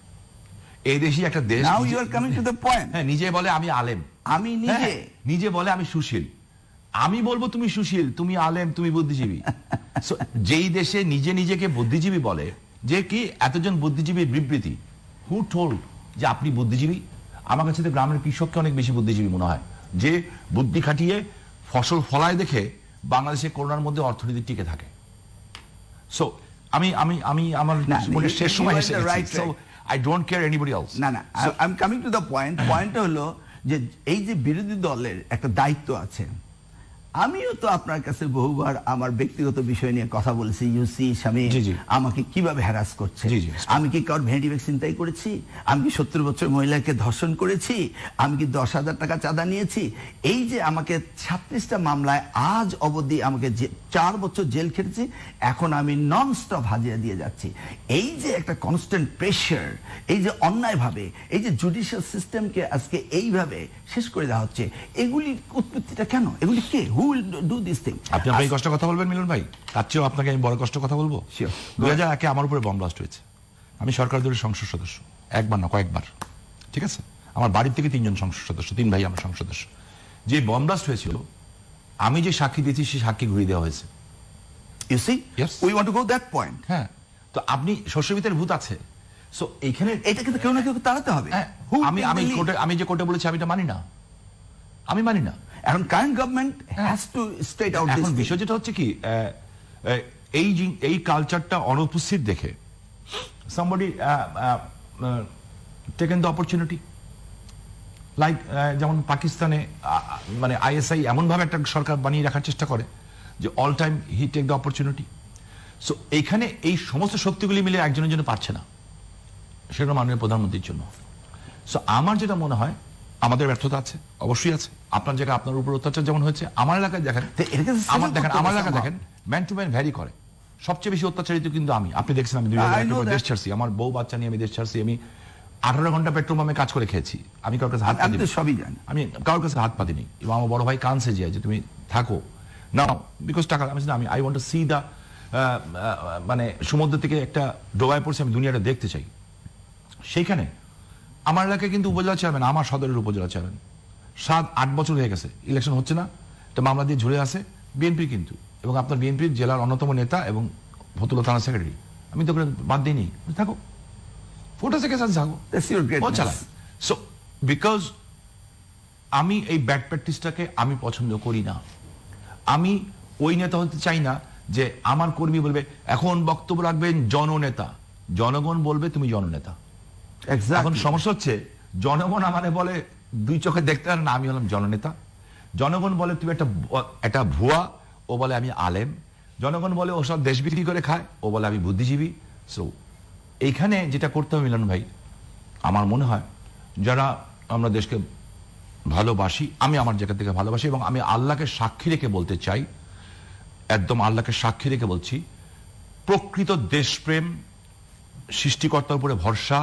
এই দেশে একটা দেশ now you are coming to the point হ্যাঁ নিজে বলে আমি আলেম আমি হ্যাঁ, নিজে হ্যাঁ, নিজে বলে আমি সুশীল আমি বলবো তুমি সুশীল তুমি আলেম তুমি বুদ্ধিজীবী যেই দেশে নিজে নিজেকে বুদ্ধিজীবী বলে যে কি এতজন বুদ্ধিজীবীর বিবৃতি হু টোল্ড যে আপনি বুদ্ধিজীবী আমার কাছে তো গ্রামের কৃষককে অনেক বেশি বুদ্ধিজীবী মনে হয় যে বুদ্ধি খাটিয়ে ফসল ফলায় দেখে বাংলাদেশে করোনার মধ্যে অর্থনীতি টিকে থাকে সো আমি আমি আমি আমার শেষ সময় এসে আই ডোন্ট কেয়ার এনিবডি অলস না না I am coming to the point point হলো যে এই যে বিরোধী দলের একটা দায়িত্ব আছে আমিও তো আপনার কাছে বহুবার আমার ব্যক্তিগত বিষয় নিয়ে কথা বলেছি ইউসি স্বামী আমাকে কিভাবে হ্যারাস করছে আমি কি কারোর ভেন্টিব্যাগ চিন্তাই করেছি আমি কি সত্তর বছর মহিলাকে ধর্ষণ করেছি আমি কি দশ হাজার টাকা চাঁদা নিয়েছি এই যে আমাকে ছাত্রিশটা মামলায় আজ অবধি আমাকে চার বছর জেল খেটেছি এখন আমি নন স্টপ হাজিরা দিয়ে যাচ্ছি এই যে একটা কনস্ট্যান্ট প্রেশার এই যে অন্যায়ভাবে এই যে জুডিশিয়াল সিস্টেমকে আজকে এইভাবে শেষ করে দেওয়া হচ্ছে এগুলির উৎপত্তিটা কেন এগুলি কে who will do this thing আপনি আপনার কষ্ট কথা বলবেন মিলন ভাই তার চেয়েও আপনাকে আমি বড় কষ্ট কথা বলবো দু হাজার একে আমার উপরে বম ব্লাস্ট হয়েছে আমি সরকার দলের সংসদ সদস্য একবার না কয়েকবার ঠিক আছে আমার বাড়ির থেকে তিনজন সংসদ সদস্য তিন ভাই আমার সংসদ সদস্য যে বম ব্লাস্ট হয়েছিল আমি যে সাক্ষী দিয়েছি সে সাক্ষী ঘুরিয়ে দেওয়া হয়েছে you see we want to go that point হ্যাঁ তো আপনি শস্যবিতের ভূত আছে সো এখানে এটা কিন্তু কেউ না কেউ তাড়াতে হবে হ্যাঁ, আমি আমি কোর্টে আমি যে কোর্টে বলেছি আমি এটা মানি না আমি মানি না এখন current government has to state out এখন বিষয় যেটা হচ্ছে কি এই এই কালচারটা অনুপস্থিত দেখে somebody taken the opportunity like যেমন পাকিস্তানে মানে আইএসআই এমনভাবে একটা সরকার বানিয়ে রাখার চেষ্টা করে যে all time he take the opportunity so এখানে এই সমস্ত শক্তিগুলি মিলে একজনের জন্য পাচ্ছে না সেটা মাননীয় প্রধানমন্ত্রীর জন্য সো আমার যেটা মনে হয় আমাদের ব্যর্থতা আছে অবশ্যই আছে আপনার জায়গায় আপনার উপর অত্যাচার যেমন হয়েছে আমার এলাকায় দেখেন আমার দেখেন আমার এলাকায় দেখেন ম্যান টু ম্যান ভ্যারি করে সবচেয়ে বেশি অত্যাচারিত কিন্তু আমি আপনি দেখছেন আমি দেশ ছাড়ছি আমার বউ বাচ্চা নিয়ে আমি দেশ ছাড়ছি আমি আঠারো ঘন্টা পেট্রোল পাম্পে কাজ করে খেয়েছি আমি কারোর কাছে হাত পাতি সবই জানি আমি কারোর কাছে হাত পাতিনি এবং আমার বড় ভাই কানসে যে আছে তুমি থাকো নাও বিকজ টাকা আমি আমি I want to see the মানে সমুদ্র থেকে একটা ডোবায় পড়ছে আমি দুনিয়াটা দেখতে চাই সেইখানে আমার এলাকায় কিন্তু উপজেলা চেয়ারম্যান আমার সদরের উপজেলা চেয়ারম্যান সাত আট বছর হয়ে গেছে ইলেকশন হচ্ছে না তো মামলা দিয়ে ঝুলে আছে বিএনপি কিন্তু এবং আপনার বিএনপির জেলার অন্যতম নেতা এবং ভতুলো থানা সেক্রেটারি আমি তো বাদ নি থাকো ফোটা থেকে থাকো সো বিকজ আমি এই ব্যাড প্র্যাকটিসটাকে আমি পছন্দ করি না আমি ওই নেতা হতে চাই না যে আমার কর্মী বলবে এখন বক্তব্য রাখবেন জননেতা জনগণ বলবে তুমি জননেতা এখন সমস্যা হচ্ছে জনগণ আমারে বলে দুই চোখে দেখতে পারেন না আমি হলাম জননেতা জনগণ বলে তুমি একটা একটা ভুয়া ও বলে আমি আলেম জনগণ বলে ওসব দেশ বিক্রি করে খায় ও বলে আমি বুদ্ধিজীবী সো এইখানে যেটা করতে হবে মিলন ভাই আমার মনে হয় যারা আমরা দেশকে ভালোবাসি আমি আমার জায়গা থেকে ভালোবাসি এবং আমি আল্লাহকে সাক্ষী রেখে বলতে চাই একদম আল্লাহকে সাক্ষী রেখে বলছি প্রকৃত দেশপ্রেম সৃষ্টিকর্তার উপরে ভরসা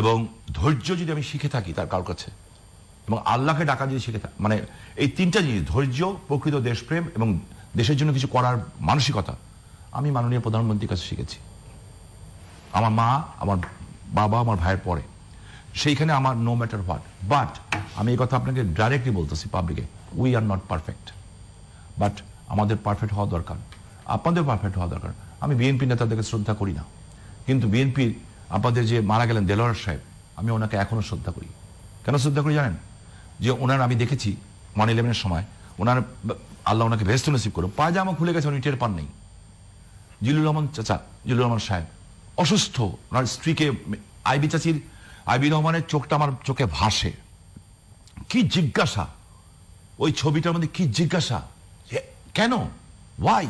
এবং ধৈর্য যদি আমি শিখে থাকি তার কারোর কাছে এবং আল্লাহকে ডাকা যদি শিখে থাকি মানে এই তিনটা জিনিস ধৈর্য প্রকৃত দেশপ্রেম এবং দেশের জন্য কিছু করার মানসিকতা আমি মাননীয় প্রধানমন্ত্রীর কাছে শিখেছি আমার মা আমার বাবা আমার ভাইয়ের পরে সেইখানে আমার নো ম্যাটার হোয়াট বাট আমি এই কথা আপনাকে ডাইরেক্টলি বলতেছি পাবলিকে we are not perfect but আমাদের পারফেক্ট হওয়া দরকার আপনাদের পারফেক্ট হওয়া দরকার আমি বিএনপি নেতাদেরকে শ্রদ্ধা করি না কিন্তু বিএনপির আমাদের যে মারা গেলেন দেলোয়ার সাহেব আমি ওনাকে এখনও শ্রদ্ধা করি কেন শ্রদ্ধা করি জানেন যে ওনার আমি দেখেছি ওয়ান ইলেভেনের সময় ওনার আল্লাহ ওনাকে ভেস্ট নসিব করুন পায়জামা খুলে গেছে উনি টের পান নেই জিলুর রহমান চাচা জিলুর রহমান সাহেব অসুস্থ ওনার স্ত্রীকে আইবি চাচির আইবি রহমানের চোখটা আমার চোখে ভাসে কি জিজ্ঞাসা ওই ছবিটার মধ্যে কি জিজ্ঞাসা কেন ওয়াই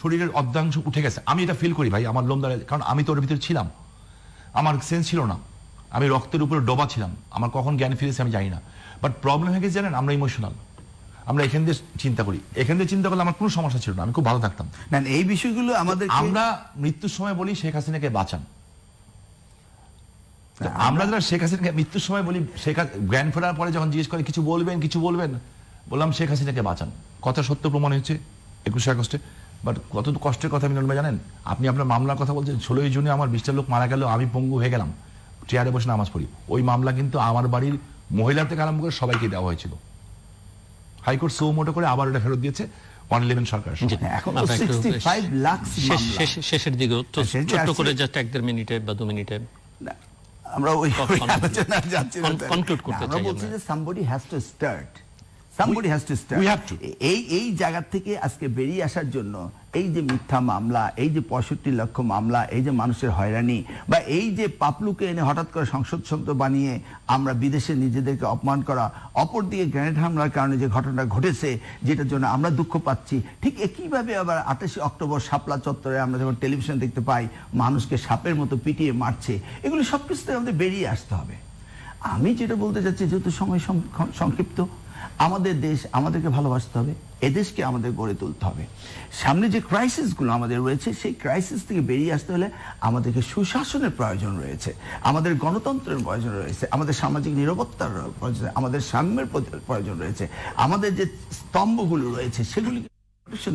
শরীরের অর্ধাংশ উঠে গেছে আমি এটা ফিল করি ভাই আমার লোম দাঁড়ায় কারণ আমি তো ওর ভিতরে ছিলাম আমার সেন্স ছিল না আমি রক্তের উপরে ডোবা ছিলাম আমার কখন জ্ঞান ফিরেছে আমি জানি না বাট প্রবলেম হয়ে গেছে জানেন আমরা ইমোশনাল আমরা এখান দিয়ে চিন্তা করি এখান দিয়ে চিন্তা করলে আমার কোনো সমস্যা ছিল না আমি খুব ভালো থাকতাম না এই বিষয়গুলো আমাদের আমরা মৃত্যুর সময় বলি শেখ হাসিনাকে বাঁচান আমরা যারা শেখ হাসিনাকে মৃত্যুর সময় বলি শেখ জ্ঞান ফেরার পরে যখন জিজ্ঞেস করে কিছু বলবেন কিছু বলবেন বললাম শেখ হাসিনাকে বাঁচান কথা সত্য প্রমাণ হয়েছে একুশে আগস্টে বাট কত কষ্টের কথা মিলন ভাই জানেন আপনি আপনার মামলার কথা বলছেন ষোলোই জুনে আমার বিশটা লোক মারা গেল আমি পঙ্গু হয়ে গেলাম চেয়ারে বসে নামাজ পড়ি ওই মামলা কিন্তু আমার বাড়ির মহিলার থেকে আরম্ভ করে সবাইকে দেওয়া হয়েছিল হাইকোর্ট সৌ মোটো করে আবার ওটা ফেরত দিয়েছে হ্যাঁ, আমরা আমরা বলছি যে somebody has to start somebody has to stand we have to এই এই জায়গা থেকে আজকে বেরিয়ে আসার জন্য এই যে মিথ্যা মামলা এই যে পঁয়ষট্টি লক্ষ মামলা এই যে মানুষের হয়রানি বা এই যে পাপলুকে এনে হঠাৎ করে সংসদ শব্দ বানিয়ে আমরা বিদেশে নিজেদেরকে অপমান করা অপর দিকে গ্রেনেড হামলার কারণে যে ঘটনা ঘটেছে যেটার জন্য আমরা দুঃখ পাচ্ছি ঠিক একইভাবে আবার আঠাশে অক্টোবর শাপলা চত্বরে আমরা যখন টেলিভিশন দেখতে পাই মানুষকে সাপের মতো পিটিয়ে মারছে এগুলো সব কিছুতে আমাদের বেরিয়ে আসতে হবে আমি যেটা বলতে চাচ্ছি যেহেতু সময় সংক্ষিপ্ত আমাদের দেশ আমাদেরকে ভালোবাসতে হবে এদেশকে আমাদের গড়ে তুলতে হবে সামনে যে ক্রাইসিসগুলো আমাদের রয়েছে সেই ক্রাইসিস থেকে বেরিয়ে আসতে হলে আমাদেরকে সুশাসনের প্রয়োজন রয়েছে আমাদের গণতন্ত্রের প্রয়োজন রয়েছে আমাদের সামাজিক নিরাপত্তার প্রয়োজন আমাদের সাম্যের প্রয়োজন রয়েছে আমাদের যে স্তম্ভগুলো রয়েছে সেগুলিকে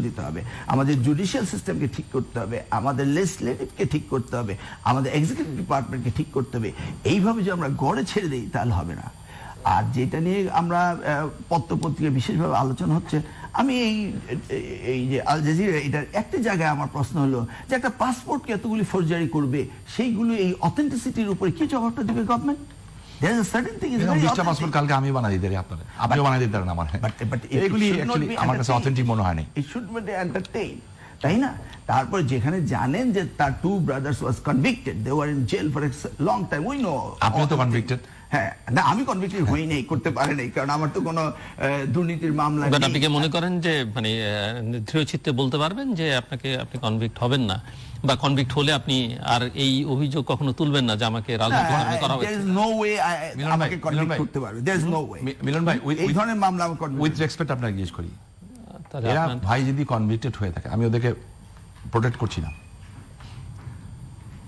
দিতে হবে আমাদের জুডিশিয়াল সিস্টেমকে ঠিক করতে হবে আমাদের লেজিসলেটিভকে ঠিক করতে হবে আমাদের এক্সিকিউটিভ ডিপার্টমেন্টকে ঠিক করতে হবে এইভাবে যে আমরা গড়ে ছেড়ে দিই তাহলে হবে না আর যেটা নিয়ে আমরা পত্রপত্রিকা বিশেষভাবে আলোচনা হচ্ছে আমি এই এই যে আল জাজিরা এটার একটা জায়গায় আমার প্রশ্ন হলো যে একটা পাসপোর্ট কে এতগুলি ফৌজদারি করবে সেইগুলো এই অথেন্টিসিটির উপরে কি জবাবটা দেবে গভর্নমেন্ট আমি বানাই দিতে আপনারা আপনিও বানাই দিতে পারেন আমার এগুলি আমার কাছে অথেন্টিক মনে হয় না ইট শুড বি এন্টারটেইন তাই না তারপর যেখানে জানেন যে তার two brothers was convicted they were in jail for long time we know আপনি তো কনভিক্টেড হ্যাঁ না আমি কনভিক্টেড হই নাই করতে পারে নাই কারণ আমার তো কোনো দুর্নীতির মামলা আপনি কি মনে করেন যে মানে দৃঢ়চিত্তে বলতে পারবেন যে আপনাকে আপনি কনভিক্ট হবেন না বা কনভিক্ট হলে আপনি আর এই অভিযোগ কখনো তুলবেন না যে আমাকে রাজনীতি করা হয়েছে নো ওয়ে আমাকে কনভিক্ট করতে পারবে নো ওয়ে মিলন ভাই এই ধরনের মামলা আমি উইথ রেসপেক্ট আপনাকে জিজ্ঞেস করি এরা ভাই যদি কনভিক্টেড হয়ে থাকে আমি ওদেরকে প্রোটেক্ট করছি না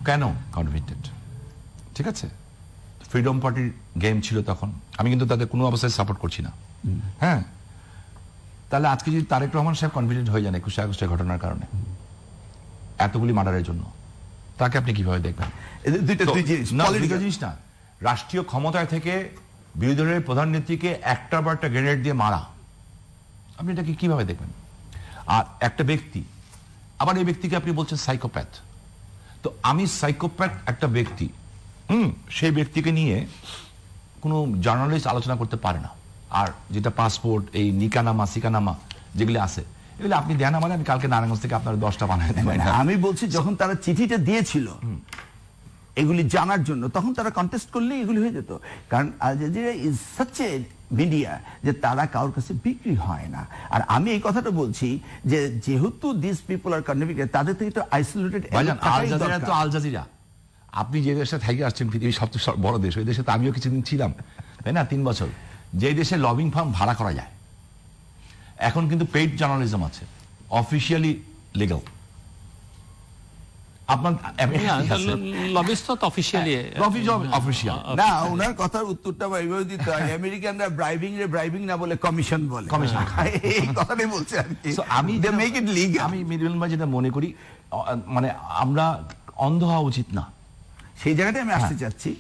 কেন কনভিক্টেড ঠিক আছে ফ্রিডম পার্টির গেম ছিল তখন আমি কিন্তু তাদের কোনো অবস্থায় সাপোর্ট করছি না হ্যাঁ তাহলে আজকে যদি তারেক রহমান সাহেব কনফিডেন্ট হয়ে যান একুশে আগস্টের ঘটনার কারণে এতগুলি মার্ডারের জন্য তাকে আপনি কিভাবে দেখবেন জিনিস না রাষ্ট্রীয় ক্ষমতায় থেকে বিরোধী দলের প্রধান নেত্রীকে একটা একটা গ্রেনেড দিয়ে মারা আপনি এটাকে কিভাবে দেখবেন আর একটা ব্যক্তি আবার এই ব্যক্তিকে আপনি বলছেন সাইকোপ্যাথ তো আমি সাইকোপ্যাথ একটা ব্যক্তি হুম সেই ব্যক্তিকে নিয়ে কোনো জার্নালিস্ট আলোচনা করতে পারে না আর যেটা পাসপোর্ট এই নিকানামা সিকানামা যেগুলি আছে এগুলো আপনি দেন আমাদের আমি কালকে নারায়ণগঞ্জ থেকে আপনার দশটা বানায় দেবেন মানে আমি বলছি যখন তারা চিঠিটা দিয়েছিল এগুলি জানার জন্য তখন তারা কন্টেস্ট করলে এগুলি হয়ে যেত কারণ মিডিয়া যে তারা কারোর কাছে বিক্রি হয় না আর আমি এই কথাটা বলছি যে যেহেতু দিস পিপল আর কন্ট্রিবিউটার তাদের থেকে তো আইসোলেটেড আল জাজিরা আপনি যে দেশে থেকে আসছেন পৃথিবীর সবচেয়ে বড় দেশ ওই দেশে তো আমিও কিছুদিন ছিলাম তাই না তিন বছর যে দেশে লবিং ফার্ম ভাড়া করা যায় এখন কিন্তু পেইড জার্নালিজম আছে অফিসিয়ালি লিগাল হ্যাঁ, হ্যাঁ, না ওনার কথার উত্তরটা আমেরিকানরা রে না বলে কমিশন বলে কমিশন আমি লিগ আমি যেটা মনে করি মানে আমরা অন্ধ হওয়া উচিত না সেই জায়গাটায় আমি আসতে হ্যাঁ। চাচ্ছি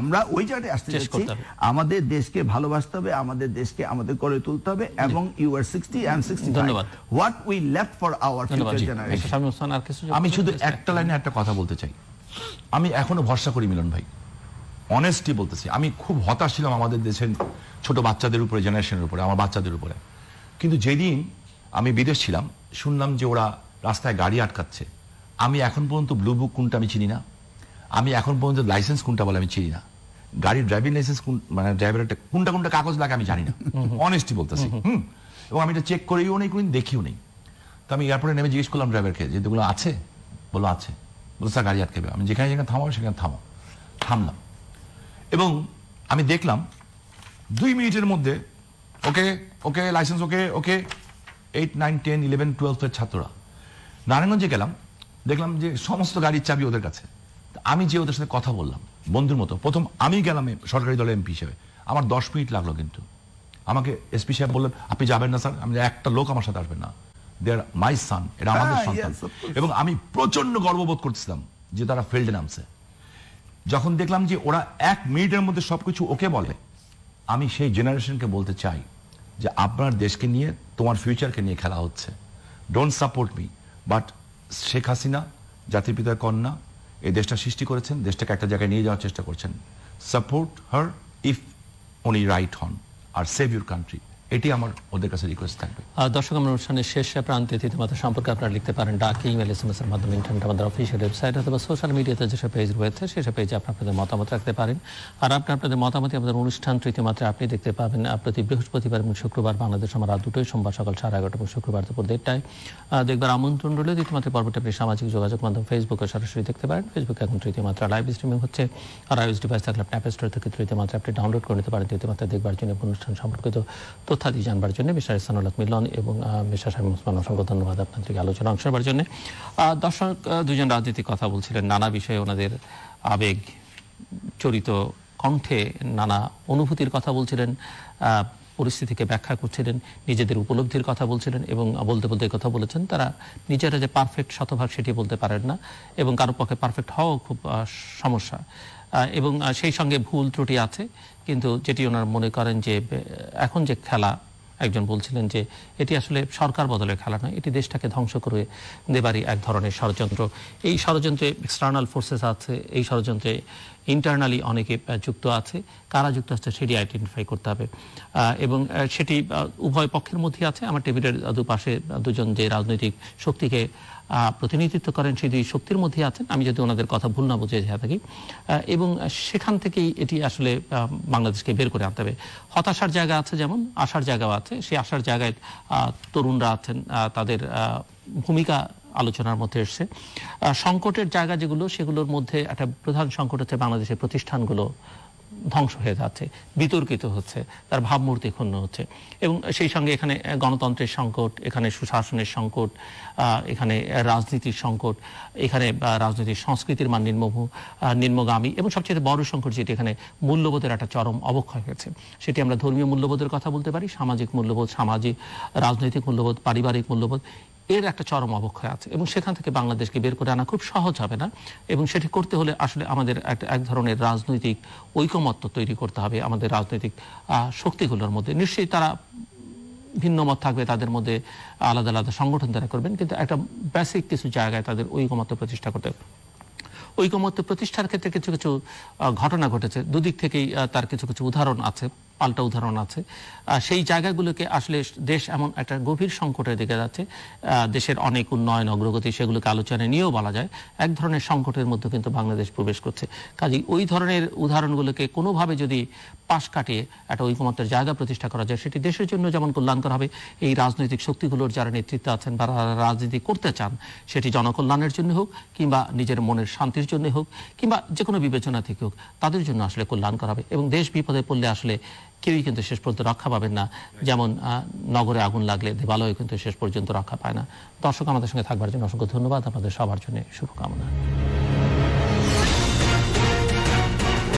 আমরা ওই জায়গাটায় আসতে চাচ্ছি আমাদের দেশকে ভালোবাসতে হবে আমাদের দেশকে আমাদের করে তুলতে হবে এবং ইউ আচ্ছা, আর সিক্সটি অ্যান্ড সিক্সটি ধন্যবাদ what we left for our future generation আমি শুধু একটা লাইনে একটা কথা বলতে চাই আমি এখনো ভরসা করি মিলন ভাই অনেস্টলি বলতেছি আমি খুব হতাশ ছিলাম আমাদের দেশের ছোট বাচ্চাদের উপরে জেনারেশনের উপরে আমার বাচ্চাদের উপরে কিন্তু যেদিন আমি বিদেশ ছিলাম শুনলাম যে ওরা রাস্তায় গাড়ি আটকাচ্ছে আমি এখন পর্যন্ত ব্লু বুক কোনটা আমি চিনি না আমি এখন পর্যন্ত লাইসেন্স কোনটা বলে আমি চিনি না গাড়ির ড্রাইভিং লাইসেন্স কোন মানে ড্রাইভারের কোনটা কোনটা কাগজ লাগে আমি জানি না অনেস্টি বলতেছি হুম এবং আমি এটা চেক করিও নেই কোনদিন দেখিও নেই তো আমি এয়ারপোর্টে নেমে জিজ্ঞেস করলাম ড্রাইভারকে যে যেগুলো আছে বলো আছে বলো স্যার গাড়ি আটকেবে আমি যেখানে যেখানে থামাবো সেখানে থামো থামলাম এবং আমি দেখলাম দুই মিনিটের মধ্যে okay okay license okay okay eight nine ten eleven টুয়েলভের ছাত্ররা নারায়ণগঞ্জে গেলাম দেখলাম যে সমস্ত গাড়ির চাবি ওদের কাছে আমি যে ওদের সাথে কথা বললাম বন্ধুর মতো প্রথম আমি গেলাম সরকারি দলের এমপি হিসেবে আমার দশ মিনিট লাগলো কিন্তু আমাকে এসপি সাহেব বললেন আপনি যাবেন না স্যার আমি একটা লোক আমার সাথে আসবেন না দে আর মাই সান এটা আমাদের হ্যাঁ, সন্তান এবং আমি প্রচন্ড গর্ববোধ করতেছিলাম যে তারা ফিল্ডে নামছে যখন দেখলাম যে ওরা এক মিনিটের মধ্যে সব কিছু ওকে বলে আমি সেই জেনারেশনকে বলতে চাই যে আপনার দেশকে নিয়ে তোমার ফিউচারকে নিয়ে খেলা হচ্ছে don't support me but Sheikh Hasina জাতির পিতার কন্যা এই দেশটা সৃষ্টি করেছেন দেশটাকে একটা জায়গায় নিয়ে যাওয়ার চেষ্টা করছেন সাপোর্ট হার ইফ উনি রাইট হন আর সেভ ইউর কান্ট্রি এটি আমার ওদের কাছে রিকোয়েস্ট থাকবে দর্শক আমার অনুষ্ঠানের শেষ প্রান্তে থিতিমাতা সম্পর্কে আপনারা লিখতে পারেন ডাক ইমেল এস এম এস এর মাধ্যমে ইন্টারনেট আমাদের অফিসিয়াল ওয়েবসাইট অথবা সোশ্যাল মিডিয়াতে যেসব পেজ রয়েছে সেসব পেজে আপনি আপনাদের মতামত রাখতে পারেন আর আপনি আপনাদের মতামত আমাদের অনুষ্ঠান তৃতীয় মাত্রায় আপনি দেখতে পাবেন প্রতি বৃহস্পতিবার এবং শুক্রবার বাংলাদেশ আমার রাত দুটোই সোমবার সকাল সাড়ে এগারোটা এবং শুক্রবার দুপুর দেড়টায় দেখবার আমন্ত্রণ রইলে তৃতীয় পর্বটি আপনি সামাজিক যোগাযোগ মাধ্যম ফেসবুকে সরাসরি দেখতে পারেন ফেসবুকে এখন তৃতীয় মাত্রা লাইভ স্ট্রিমিং হচ্ছে আর আইওএস ডিভাইস থাকলে আপনি অ্যাপ স্টোর থেকে তৃতীয় মাত্রা আপনি ডাউনলোড করে নিতে পারেন তৃতীয় মাত্রায় দেখবার জন্য অনুষ্ঠান সম্পর্কিত তথ্যাদি জানবার জন্য মিশার ইসানুল্লাহ মিলন এবং মিশা সাহেব মুসমান অসংখ্য ধন্যবাদ আপনাদেরকে আলোচনা অংশ নেওয়ার জন্য দর্শক দুজন রাজনীতির কথা বলছিলেন নানা বিষয়ে ওনাদের আবেগ চরিত কণ্ঠে নানা অনুভূতির কথা বলছিলেন পরিস্থিতিকে ব্যাখ্যা করছিলেন নিজেদের উপলব্ধির কথা বলছিলেন এবং বলতে বলতে কথা বলেছেন তারা নিজেরা যে পারফেক্ট শতভাগ সেটি বলতে পারেন না এবং কারোর পক্ষে পারফেক্ট হওয়াও খুব সমস্যা এবং সেই সঙ্গে ভুল ত্রুটি আছে কিন্তু যেটি ওনারা মনে করেন যে এখন যে খেলা একজন বলছিলেন যে এটি আসলে সরকার বদলের খেলা নয় এটি দেশটাকে ধ্বংস করে দেবারই এক ধরনের ষড়যন্ত্র এই ষড়যন্ত্রে এক্সটার্নাল ফোর্সেস আছে এই ষড়যন্ত্রে ইন্টারনালি অনেকে যুক্ত আছে কারা যুক্ত আছে সেটি আইডেন্টিফাই করতে হবে এবং সেটি উভয় পক্ষের মধ্যে আছে আমার টেবিলের দুপাশে দুজন যে রাজনৈতিক শক্তিকে প্রতিনিধিত্ব করেন সেই দুই শক্তির মধ্যে আছেন আমি যদি ওনাদের কথা ভুল না বুঝে যা থাকি এবং সেখান থেকেই এটি আসলে বাংলাদেশকে বের করে আনতে হবে হতাশার জায়গা আছে যেমন আসার জায়গাও আছে সেই আসার জায়গায় তরুণরা আছেন তাদের ভূমিকা আলোচনার মধ্যে এসছে সংকটের জায়গা যেগুলো সেগুলোর মধ্যে একটা প্রধান সংকট হচ্ছে বাংলাদেশের প্রতিষ্ঠানগুলো ধ্বংস হয়ে যাচ্ছে বিতর্কিত হচ্ছে তার ভাবমূর্তি ক্ষুণ্ণ হচ্ছে এবং সেই সঙ্গে এখানে গণতন্ত্রের সংকট এখানে সুশাসনের সংকট এখানে রাজনীতির সংকট এখানে রাজনীতির সংস্কৃতির মান নিম্নমু নিম্নগামী এবং সবচেয়ে বড় সংকট যেটি এখানে মূল্যবোধের একটা চরম অবক্ষয় হয়েছে সেটি আমরা ধর্মীয় মূল্যবোধের কথা বলতে পারি সামাজিক মূল্যবোধ সামাজিক রাজনৈতিক মূল্যবোধ পারিবারিক মূল্যবোধ এর একটা চরম অবক্ষয় আছে এবং সেখান থেকে বাংলাদেশকে বের করে আনা খুব সহজ হবে না এবং সেটি করতে হলে আসলে আমাদের একটা এক ধরনের রাজনৈতিক ঐকমত্য তৈরি করতে হবে আমাদের রাজনৈতিক শক্তিগুলোর মধ্যে নিশ্চয়ই তারা ভিন্ন মত থাকবে তাদের মধ্যে আলাদা আলাদা সংগঠন তারা করবেন কিন্তু একটা বেসিক কিছু জায়গায় তাদের ঐকমত্য প্রতিষ্ঠা করতে হবে ঐকমত্য প্রতিষ্ঠার ক্ষেত্রে কিছু কিছু ঘটনা ঘটেছে দুদিক থেকেই তার কিছু কিছু উদাহরণ আছে পাল্টা উদাহরণ আছে সেই জায়গাগুলোকে আসলে দেশ এমন একটা গভীর সংকটের দিকে যাচ্ছে দেশের অনেক উন্নয়ন অগ্রগতি সেগুলোকে আলোচনায় নিয়েও বলা যায় এক ধরনের সংকটের মধ্যে কিন্তু বাংলাদেশ প্রবেশ করছে কাজেই ওই ধরনের উদাহরণগুলোকে কোনোভাবে যদি পাশ কাটিয়ে একটা ঐকমত্যের জায়গা প্রতিষ্ঠা করা যায় সেটি দেশের জন্য যেমন কল্যাণকর হবে এই রাজনৈতিক শক্তিগুলোর যারা নেতৃত্বে আছেন বা রাজনীতি করতে চান সেটি জনকল্যাণের জন্য হোক কিংবা নিজের মনের শান্তির জন্য হোক কিংবা যে কোনো বিবেচনা থেকে হোক তাদের জন্য আসলে কল্যাণ করা হবে এবং দেশ বিপদে পড়লে আসলে কেউই কিন্তু শেষ পর্যন্ত রক্ষা পাবেন না যেমন নগরে আগুন লাগলে দেবালয় কিন্তু শেষ পর্যন্ত রক্ষা পায় না দর্শক আমাদের সঙ্গে থাকবার জন্য অসংখ্য ধন্যবাদ আপনাদের সবার জন্য শুভকামনা